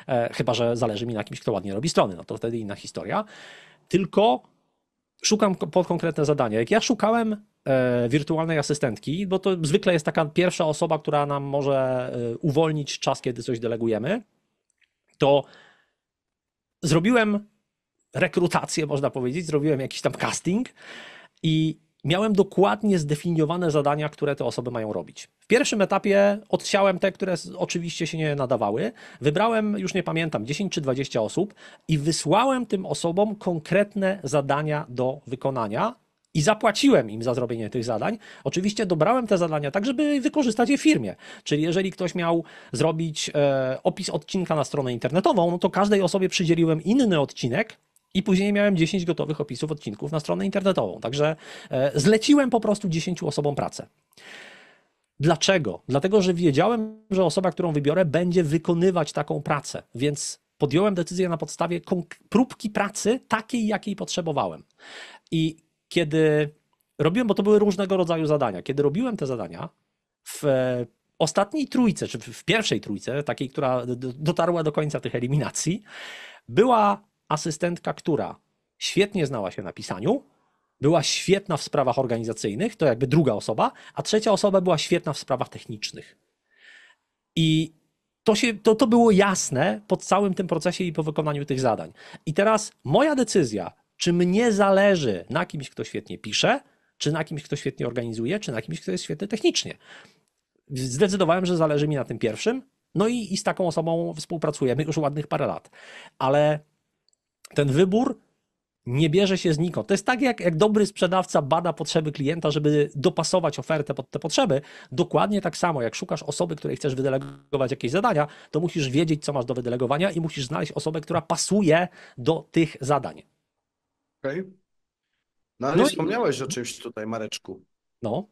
e, chyba że zależy mi na kimś, kto ładnie robi strony, no to wtedy inna historia. Tylko szukam pod konkretne zadanie. Jak ja szukałem e, wirtualnej asystentki, bo to zwykle jest taka pierwsza osoba, która nam może e, uwolnić czas, kiedy coś delegujemy, to zrobiłem rekrutację, można powiedzieć, zrobiłem jakiś tam casting i miałem dokładnie zdefiniowane zadania, które te osoby mają robić pierwszym etapie odsiałem te, które oczywiście się nie nadawały. Wybrałem, już nie pamiętam, 10 czy 20 osób i wysłałem tym osobom konkretne zadania do wykonania. I zapłaciłem im za zrobienie tych zadań. Oczywiście dobrałem te zadania tak, żeby wykorzystać je w firmie. Czyli jeżeli ktoś miał zrobić e, opis odcinka na stronę internetową, no to każdej osobie przydzieliłem inny odcinek, i później miałem 10 gotowych opisów odcinków na stronę internetową. Także e, zleciłem po prostu 10 osobom pracę. Dlaczego? Dlatego, że wiedziałem, że osoba, którą wybiorę, będzie wykonywać taką pracę, więc podjąłem decyzję na podstawie próbki pracy takiej, jakiej potrzebowałem. I kiedy robiłem, bo to były różnego rodzaju zadania, kiedy robiłem te zadania, w e, ostatniej trójce, czy w pierwszej trójce, takiej, która dotarła do końca tych eliminacji, była asystentka, która świetnie znała się na pisaniu, była świetna w sprawach organizacyjnych, to jakby druga osoba, a trzecia osoba była świetna w sprawach technicznych. I to, się, to, to było jasne pod całym tym procesie i po wykonaniu tych zadań. I teraz moja decyzja, czy mnie zależy na kimś, kto świetnie pisze, czy na kimś, kto świetnie organizuje, czy na kimś, kto jest świetny technicznie. Zdecydowałem, że zależy mi na tym pierwszym, no i, i z taką osobą współpracujemy już ładnych parę lat. Ale ten wybór nie bierze się znikąd. To jest tak, jak, jak dobry sprzedawca bada potrzeby klienta, żeby dopasować ofertę pod te potrzeby. Dokładnie tak samo, jak szukasz osoby, której chcesz wydelegować jakieś zadania, to musisz wiedzieć, co masz do wydelegowania i musisz znaleźć osobę, która pasuje do tych zadań. Okej. Okay. No ale no wspomniałeś i... o czymś tutaj, Mareczku. No.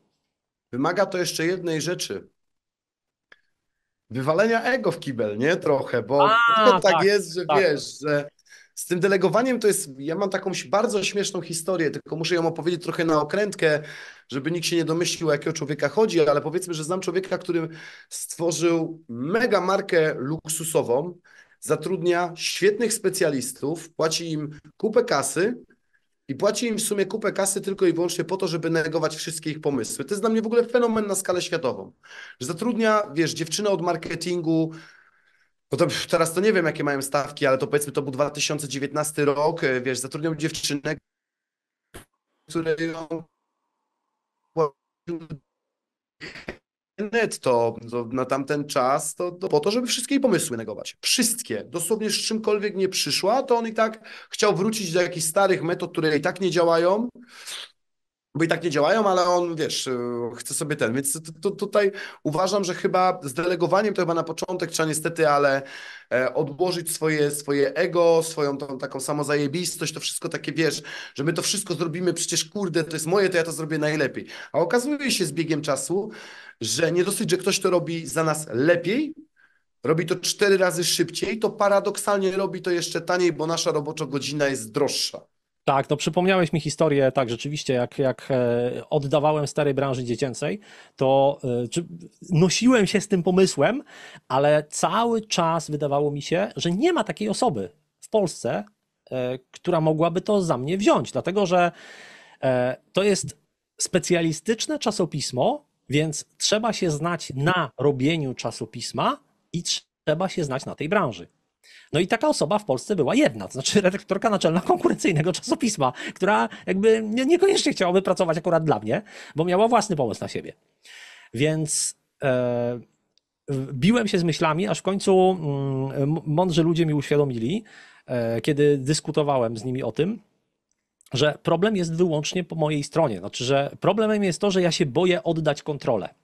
Wymaga to jeszcze jednej rzeczy. Wywalenia ego w kibel, nie? Trochę, bo A, tak, tak, jest, że tak. wiesz, że z tym delegowaniem to jest, ja mam taką bardzo śmieszną historię, tylko muszę ją opowiedzieć trochę na okrętkę, żeby nikt się nie domyślił, o jakiego człowieka chodzi, ale powiedzmy, że znam człowieka, który stworzył mega markę luksusową, zatrudnia świetnych specjalistów, płaci im kupę kasy, i płaci im w sumie kupę kasy tylko i wyłącznie po to, żeby negować wszystkie ich pomysły. To jest dla mnie w ogóle fenomen na skalę światową. Że zatrudnia, wiesz, dziewczynę od marketingu, bo to, teraz to nie wiem, jakie mają stawki, ale to powiedzmy to był 2019 rok, e, wiesz, zatrudniał dziewczynę, której ją netto to na tamten czas, to, to, po to, żeby wszystkie jej pomysły negować. Wszystkie. Dosłownie z czymkolwiek nie przyszła, to on i tak chciał wrócić do jakichś starych metod, które i tak nie działają, bo i tak nie działają, ale on, wiesz, y, chce sobie ten. Więc tutaj uważam, że chyba z delegowaniem to chyba na początek trzeba niestety, ale e, odłożyć swoje, swoje ego, swoją tą taką samozajebistość, to wszystko takie, wiesz, że my to wszystko zrobimy, przecież kurde, to jest moje, to ja to zrobię najlepiej. A okazuje się z biegiem czasu, że nie dosyć, że ktoś to robi za nas lepiej, robi to cztery razy szybciej, to paradoksalnie robi to jeszcze taniej, bo nasza robocza godzina jest droższa. Tak, no przypomniałeś mi historię, tak, rzeczywiście, jak, jak e, oddawałem starej branży dziecięcej, to e, nosiłem się z tym pomysłem, ale cały czas wydawało mi się, że nie ma takiej osoby w Polsce, e, która mogłaby to za mnie wziąć, dlatego że to jest specjalistyczne czasopismo, więc trzeba się znać na robieniu czasopisma i trzeba się znać na tej branży. No i taka osoba w Polsce była jedna, to znaczy redaktorka naczelna konkurencyjnego czasopisma, która jakby niekoniecznie chciałaby pracować akurat dla mnie, bo miała własny pomysł na siebie. Więc e, biłem się z myślami, aż w końcu mm, mądrzy ludzie mi uświadomili, e, kiedy dyskutowałem z nimi o tym, że problem jest wyłącznie po mojej stronie. Znaczy, że problemem jest to, że ja się boję oddać kontrolę.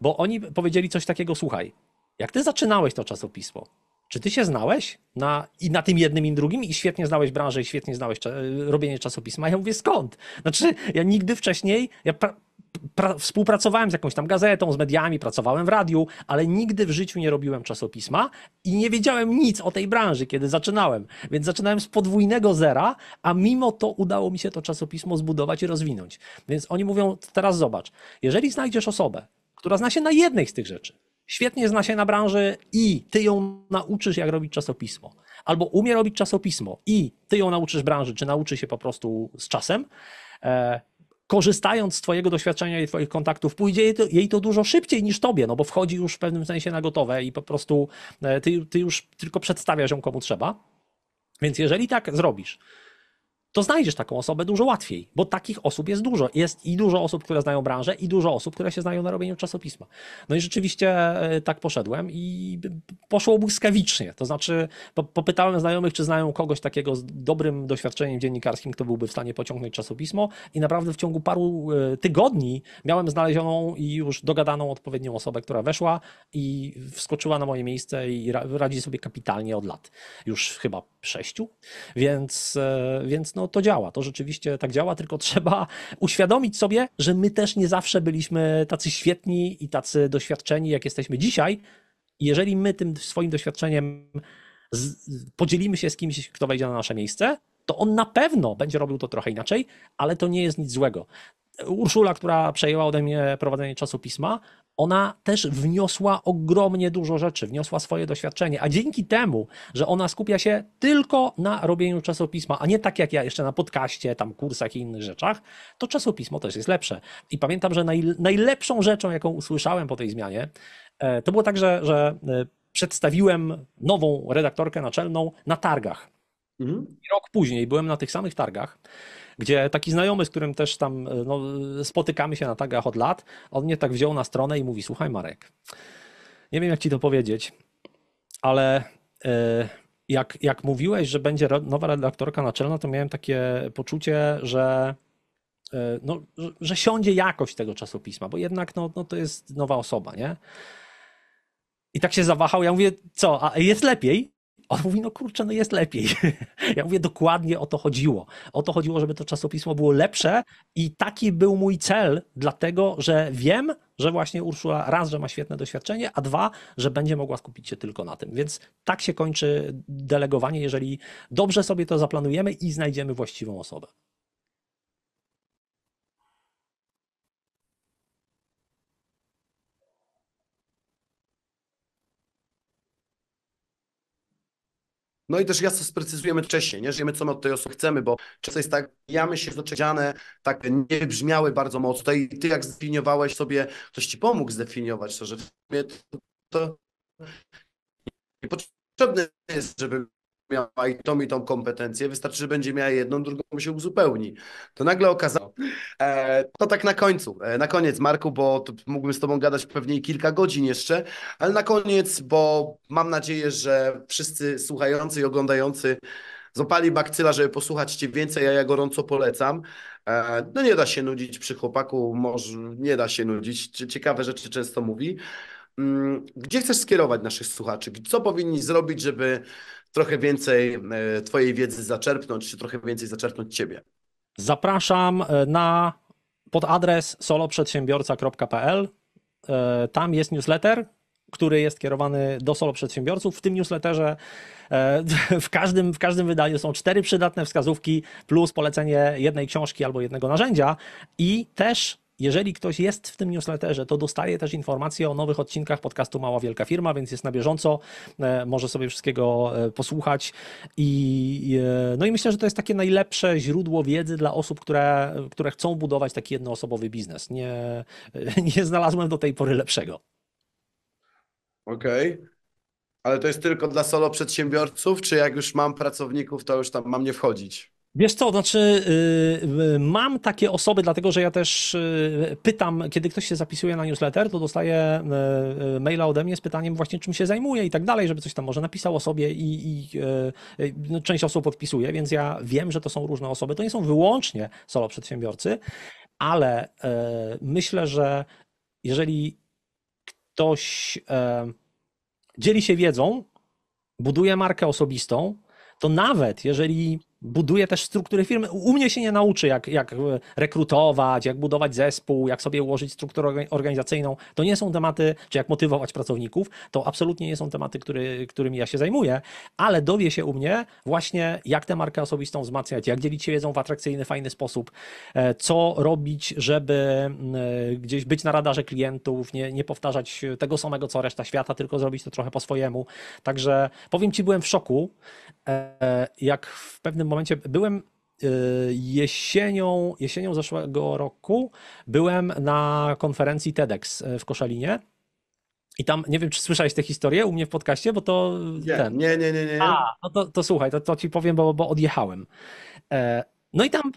Bo oni powiedzieli coś takiego: słuchaj, jak ty zaczynałeś to czasopismo, czy ty się znałeś na, i na tym jednym i drugim i świetnie znałeś branżę i świetnie znałeś cza, e, robienie czasopisma? Ja mówię, skąd? Znaczy, ja nigdy wcześniej, ja pra, pra, współpracowałem z jakąś tam gazetą, z mediami, pracowałem w radiu, ale nigdy w życiu nie robiłem czasopisma i nie wiedziałem nic o tej branży, kiedy zaczynałem. Więc zaczynałem z podwójnego zera, a mimo to udało mi się to czasopismo zbudować i rozwinąć. Więc oni mówią, teraz zobacz, jeżeli znajdziesz osobę, która zna się na jednej z tych rzeczy, świetnie zna się na branży i ty ją nauczysz, jak robić czasopismo. Albo umie robić czasopismo i ty ją nauczysz branży, czy nauczy się po prostu z czasem. E, korzystając z Twojego doświadczenia i Twoich kontaktów, pójdzie jej to, jej to dużo szybciej niż Tobie, no bo wchodzi już w pewnym sensie na gotowe i po prostu e, ty, ty już tylko przedstawiasz ją komu trzeba. Więc jeżeli tak zrobisz, to znajdziesz taką osobę dużo łatwiej, bo takich osób jest dużo. Jest i dużo osób, które znają branżę, i dużo osób, które się znają na robieniu czasopisma. No i rzeczywiście e, tak poszedłem i poszło błyskawicznie. To znaczy, popytałem znajomych, czy znają kogoś takiego z dobrym doświadczeniem dziennikarskim, kto byłby w stanie pociągnąć czasopismo, i naprawdę w ciągu paru e, tygodni miałem znalezioną i już dogadaną odpowiednią osobę, która weszła i wskoczyła na moje miejsce i radzi sobie kapitalnie od lat. Już chyba sześciu, więc, e, więc no to, działa. To rzeczywiście tak działa, tylko trzeba uświadomić sobie, że my też nie zawsze byliśmy tacy świetni i tacy doświadczeni, jak jesteśmy dzisiaj. Jeżeli my tym swoim doświadczeniem podzielimy się z kimś, kto wejdzie na nasze miejsce, to on na pewno będzie robił to trochę inaczej, ale to nie jest nic złego. Urszula, która przejęła ode mnie prowadzenie czasopisma, ona też wniosła ogromnie dużo rzeczy, wniosła swoje doświadczenie, a dzięki temu, że ona skupia się tylko na robieniu czasopisma, a nie tak jak ja jeszcze na podcaście, tam kursach i innych rzeczach, to czasopismo też jest lepsze. I pamiętam, że naj, najlepszą rzeczą, jaką usłyszałem po tej zmianie, e, to było tak, że, że e, przedstawiłem nową redaktorkę naczelną na targach. Mhm. I rok później byłem na tych samych targach gdzie taki znajomy, z którym też tam e, no, e, spotykamy się na tagach od lat, on mnie tak wziął na stronę i mówi: Słuchaj, Marek, nie wiem jak ci to powiedzieć, ale e, jak, jak mówiłeś, że będzie nowa redaktorka naczelna, to miałem takie poczucie, że no, że siądzie jakość tego czasopisma, bo jednak no, no to jest nowa osoba, nie? I tak się zawahał. Ja mówię, co, a jest lepiej? on mówi, no kurczę, no jest lepiej. Ja mówię, dokładnie o to chodziło. O to chodziło, żeby to czasopismo było lepsze i taki był mój cel, dlatego, że wiem, że właśnie Urszula raz, że ma świetne doświadczenie, a dwa, że będzie mogła skupić się tylko na tym. Więc tak się kończy delegowanie, jeżeli dobrze sobie to zaplanujemy i znajdziemy właściwą osobę. No i też jasno sprecyzujemy wcześniej, nie? że wiemy, co my od tej osoby chcemy, bo często jest tak, jamy się zaczepiane, tak nie brzmiały bardzo mocno i ty jak zdefiniowałeś sobie, ktoś ci pomógł zdefiniować to, że to, to niepotrzebne jest, żeby miała i tą i tą kompetencję, wystarczy, że będzie miała jedną, drugą się uzupełni. To nagle okazało. E, to tak na końcu, e, na koniec Marku, bo mógłbym z Tobą gadać pewnie kilka godzin jeszcze, ale na koniec, bo mam nadzieję, że wszyscy słuchający i oglądający zopali bakcyla, żeby posłuchać Cię więcej, a ja gorąco polecam. E, no nie da się nudzić przy chłopaku, może nie da się nudzić, ciekawe rzeczy często mówi. Mm, gdzie chcesz skierować naszych słuchaczy? Co powinni zrobić, żeby trochę więcej e, Twojej wiedzy zaczerpnąć, czy trochę więcej zaczerpnąć Ciebie. Zapraszam e, na pod adres soloprzedsiębiorca.pl. E, tam jest newsletter, który jest kierowany do solo przedsiębiorców. W tym newsletterze w każdym, w każdym wydaniu są cztery przydatne wskazówki plus polecenie jednej książki albo jednego narzędzia i też jeżeli ktoś jest w tym newsletterze, to dostaje też informacje o nowych odcinkach podcastu Mała Wielka Firma, więc jest na bieżąco, e, może sobie wszystkiego e, posłuchać. I, e, no i myślę, że to jest takie najlepsze źródło wiedzy dla osób, które, które chcą budować taki jednoosobowy biznes. Nie, nie znalazłem do tej pory lepszego. Okej. Okay. Ale to jest tylko dla solo przedsiębiorców, czy jak już mam pracowników, to już tam mam nie wchodzić? Wiesz co, znaczy y, y, mam takie osoby, dlatego że ja też y, pytam, kiedy ktoś się zapisuje na newsletter, to dostaje e, maila ode mnie z pytaniem właśnie czym się zajmuje i tak dalej, żeby coś tam może napisał o sobie i, i e, no, część osób podpisuje, więc ja wiem, że to są różne osoby. To nie są wyłącznie solo przedsiębiorcy, ale e, myślę, że jeżeli ktoś dzieli się wiedzą, buduje markę osobistą, to nawet jeżeli buduje też struktury firmy. U mnie się nie nauczy, jak, jak e, rekrutować, jak budować zespół, jak sobie ułożyć strukturę organizacyjną. To nie są tematy, czy jak motywować pracowników, to absolutnie nie są tematy, który, którymi ja się zajmuję, ale dowie się u mnie właśnie, jak tę markę osobistą wzmacniać, jak dzielić się wiedzą w atrakcyjny, fajny sposób, e, co robić, żeby e, gdzieś być na radarze klientów, nie, nie powtarzać tego samego, co reszta świata, tylko zrobić to trochę po swojemu. Także powiem Ci, byłem w szoku, E, jak w pewnym momencie byłem e, jesienią, jesienią zeszłego roku, byłem na konferencji TEDx e, w Koszalinie. I tam, nie wiem, czy słyszałeś tę historię u mnie w podcaście, bo to nie, ten... Nie, nie, nie, nie. A, no to, to słuchaj, to, to ci powiem, bo, bo odjechałem. No i tam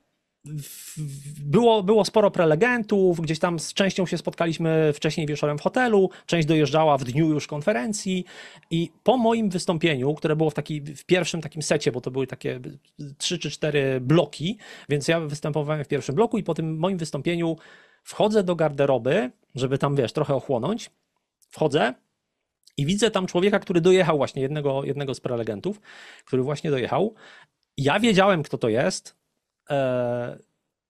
było, było sporo prelegentów, gdzieś tam z częścią się spotkaliśmy wcześniej wieczorem w hotelu, część dojeżdżała w dniu już konferencji i po moim wystąpieniu, które było w, taki, w pierwszym takim secie, bo to były takie trzy czy cztery bloki, więc ja występowałem w pierwszym bloku i po tym moim wystąpieniu wchodzę do garderoby, żeby tam, wiesz, trochę ochłonąć, wchodzę i widzę tam człowieka, który dojechał właśnie, jednego, jednego z prelegentów, który właśnie dojechał. Ja wiedziałem, kto to jest, E,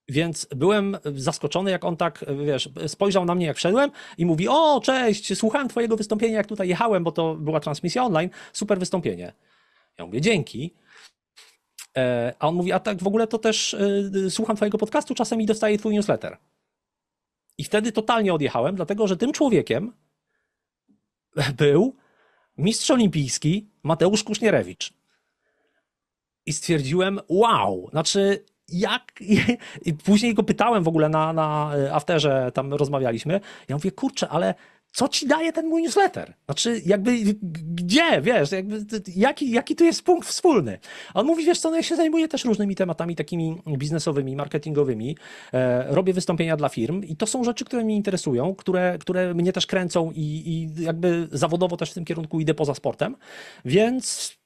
więc byłem zaskoczony, jak on tak, wiesz, spojrzał na mnie, jak wszedłem i mówi: O, cześć, słuchałem Twojego wystąpienia, jak tutaj jechałem, bo to była transmisja online. Super wystąpienie. Ja mówię: Dzięki. E, a on mówi: A tak w ogóle to też y, słucham Twojego podcastu czasem i dostaję Twój newsletter. I wtedy totalnie odjechałem, dlatego że tym człowiekiem był mistrz olimpijski Mateusz Kusznierewicz. I stwierdziłem: Wow, znaczy jak. I później go pytałem w ogóle na, na e, afterze, tam rozmawialiśmy. Ja mówię, kurczę, ale co ci daje ten mój newsletter? Znaczy, jakby, gdzie, wiesz, jakby, jaki, jaki tu jest punkt wspólny? A on mówi, wiesz co, no ja się zajmuję też różnymi tematami takimi biznesowymi, marketingowymi, e, robię wystąpienia dla firm i to są rzeczy, które mnie interesują, które, które mnie też kręcą i, i jakby zawodowo też w tym kierunku idę poza sportem, więc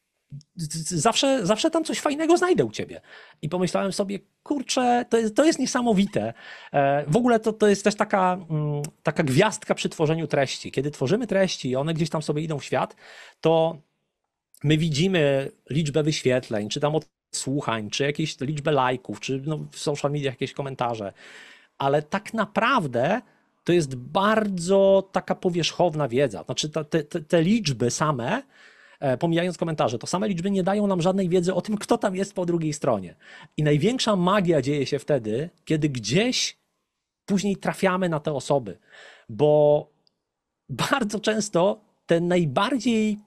zawsze, zawsze tam coś fajnego znajdę u ciebie. I pomyślałem sobie, kurczę, to jest, to jest niesamowite. E, w ogóle to, to jest też taka, mm, taka gwiazdka przy tworzeniu treści. Kiedy tworzymy treści i one gdzieś tam sobie idą w świat, to my widzimy liczbę wyświetleń, czy tam odsłuchań, czy jakieś liczbę lajków, czy no w social mediach jakieś komentarze. Ale tak naprawdę to jest bardzo taka powierzchowna wiedza. Znaczy te, te, te liczby same E, pomijając komentarze, to same liczby nie dają nam żadnej wiedzy o tym, kto tam jest po drugiej stronie. I największa magia dzieje się wtedy, kiedy gdzieś później trafiamy na te osoby, bo bardzo często te najbardziej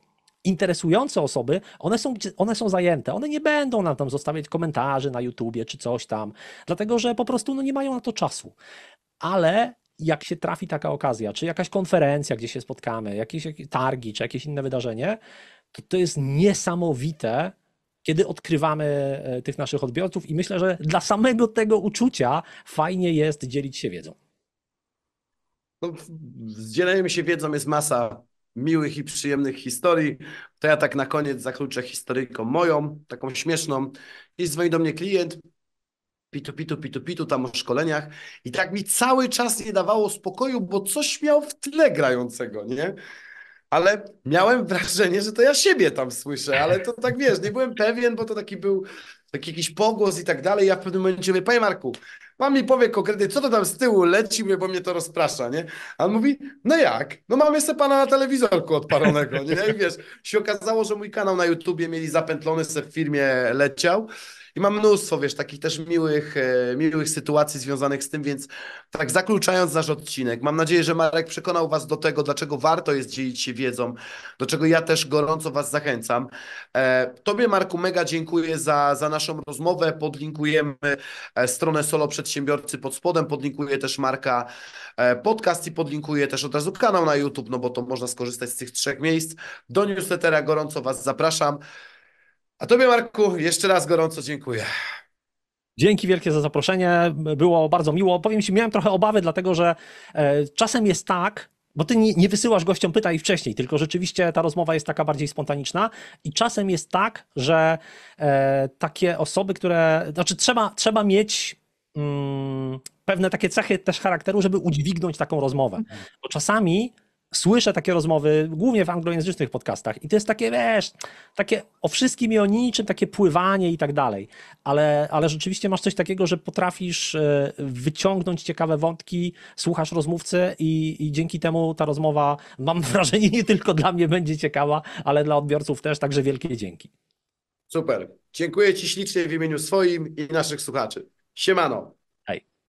interesujące osoby, one są, one są zajęte. One nie będą nam tam zostawiać komentarzy na YouTubie czy coś tam, dlatego że po prostu no, nie mają na to czasu. Ale jak się trafi taka okazja, czy jakaś konferencja, gdzie się spotkamy, jakieś targi, czy jakieś inne wydarzenie, to to jest niesamowite, kiedy odkrywamy e, tych naszych odbiorców i myślę, że dla samego tego uczucia fajnie jest dzielić się wiedzą. No, dzieleniem się wiedzą jest masa miłych i przyjemnych historii. To ja tak na koniec zakluczę historyjką moją, taką śmieszną. I dzwoni do mnie klient, pitu, pitu, pitu, pitu, tam o szkoleniach. I tak mi cały czas nie dawało spokoju, bo coś miał w tle grającego, nie? ale miałem wrażenie, że to ja siebie tam słyszę, ale to tak wiesz, nie byłem pewien, bo to taki był taki jakiś pogłos i tak dalej. Ja w pewnym momencie mówię, panie Marku, pan mi powie konkretnie, co to tam z tyłu leci, mówię, bo mnie to rozprasza, nie? A on mówi, no jak? No mam jeszcze pana na telewizorku odparonego, nie? I wiesz, się okazało, że mój kanał na YouTubie mieli zapętlony se w firmie leciał i mam mnóstwo, wiesz, takich też miłych, e, miłych sytuacji związanych z tym, więc tak zakluczając nasz odcinek, mam nadzieję, że Marek przekonał Was do tego, dlaczego warto jest dzielić się wiedzą, do czego ja też gorąco Was zachęcam. E, tobie, Marku, mega dziękuję za, za naszą rozmowę. Podlinkujemy e, stronę Solo Przedsiębiorcy pod spodem, podlinkuję też Marka podcast i podlinkuję też od razu kanał na YouTube, no bo to można skorzystać z tych trzech miejsc. Do newslettera gorąco Was zapraszam. A Tobie, Marku, jeszcze raz gorąco dziękuję. Dzięki wielkie za zaproszenie. Było bardzo miło. Powiem Ci, miałem trochę obawy, dlatego że e, czasem jest tak, bo ty nie, wysyłasz gościom pytań wcześniej, tylko rzeczywiście ta rozmowa jest taka bardziej spontaniczna i czasem jest tak, że e, takie osoby, które, znaczy trzeba, trzeba mieć mm, pewne takie cechy też charakteru, żeby udźwignąć taką rozmowę, mhm. bo czasami słyszę takie rozmowy, głównie w anglojęzycznych podcastach, i to jest takie, wiesz, takie o wszystkim i o niczym, takie pływanie i tak dalej. Ale, ale rzeczywiście masz coś takiego, że potrafisz e, wyciągnąć ciekawe wątki, słuchasz rozmówcy i, i dzięki temu ta rozmowa, mam wrażenie, nie tylko dla mnie będzie ciekawa, ale dla odbiorców też, także wielkie dzięki. Super. Dziękuję Ci ślicznie w imieniu swoim i naszych słuchaczy. Siemano.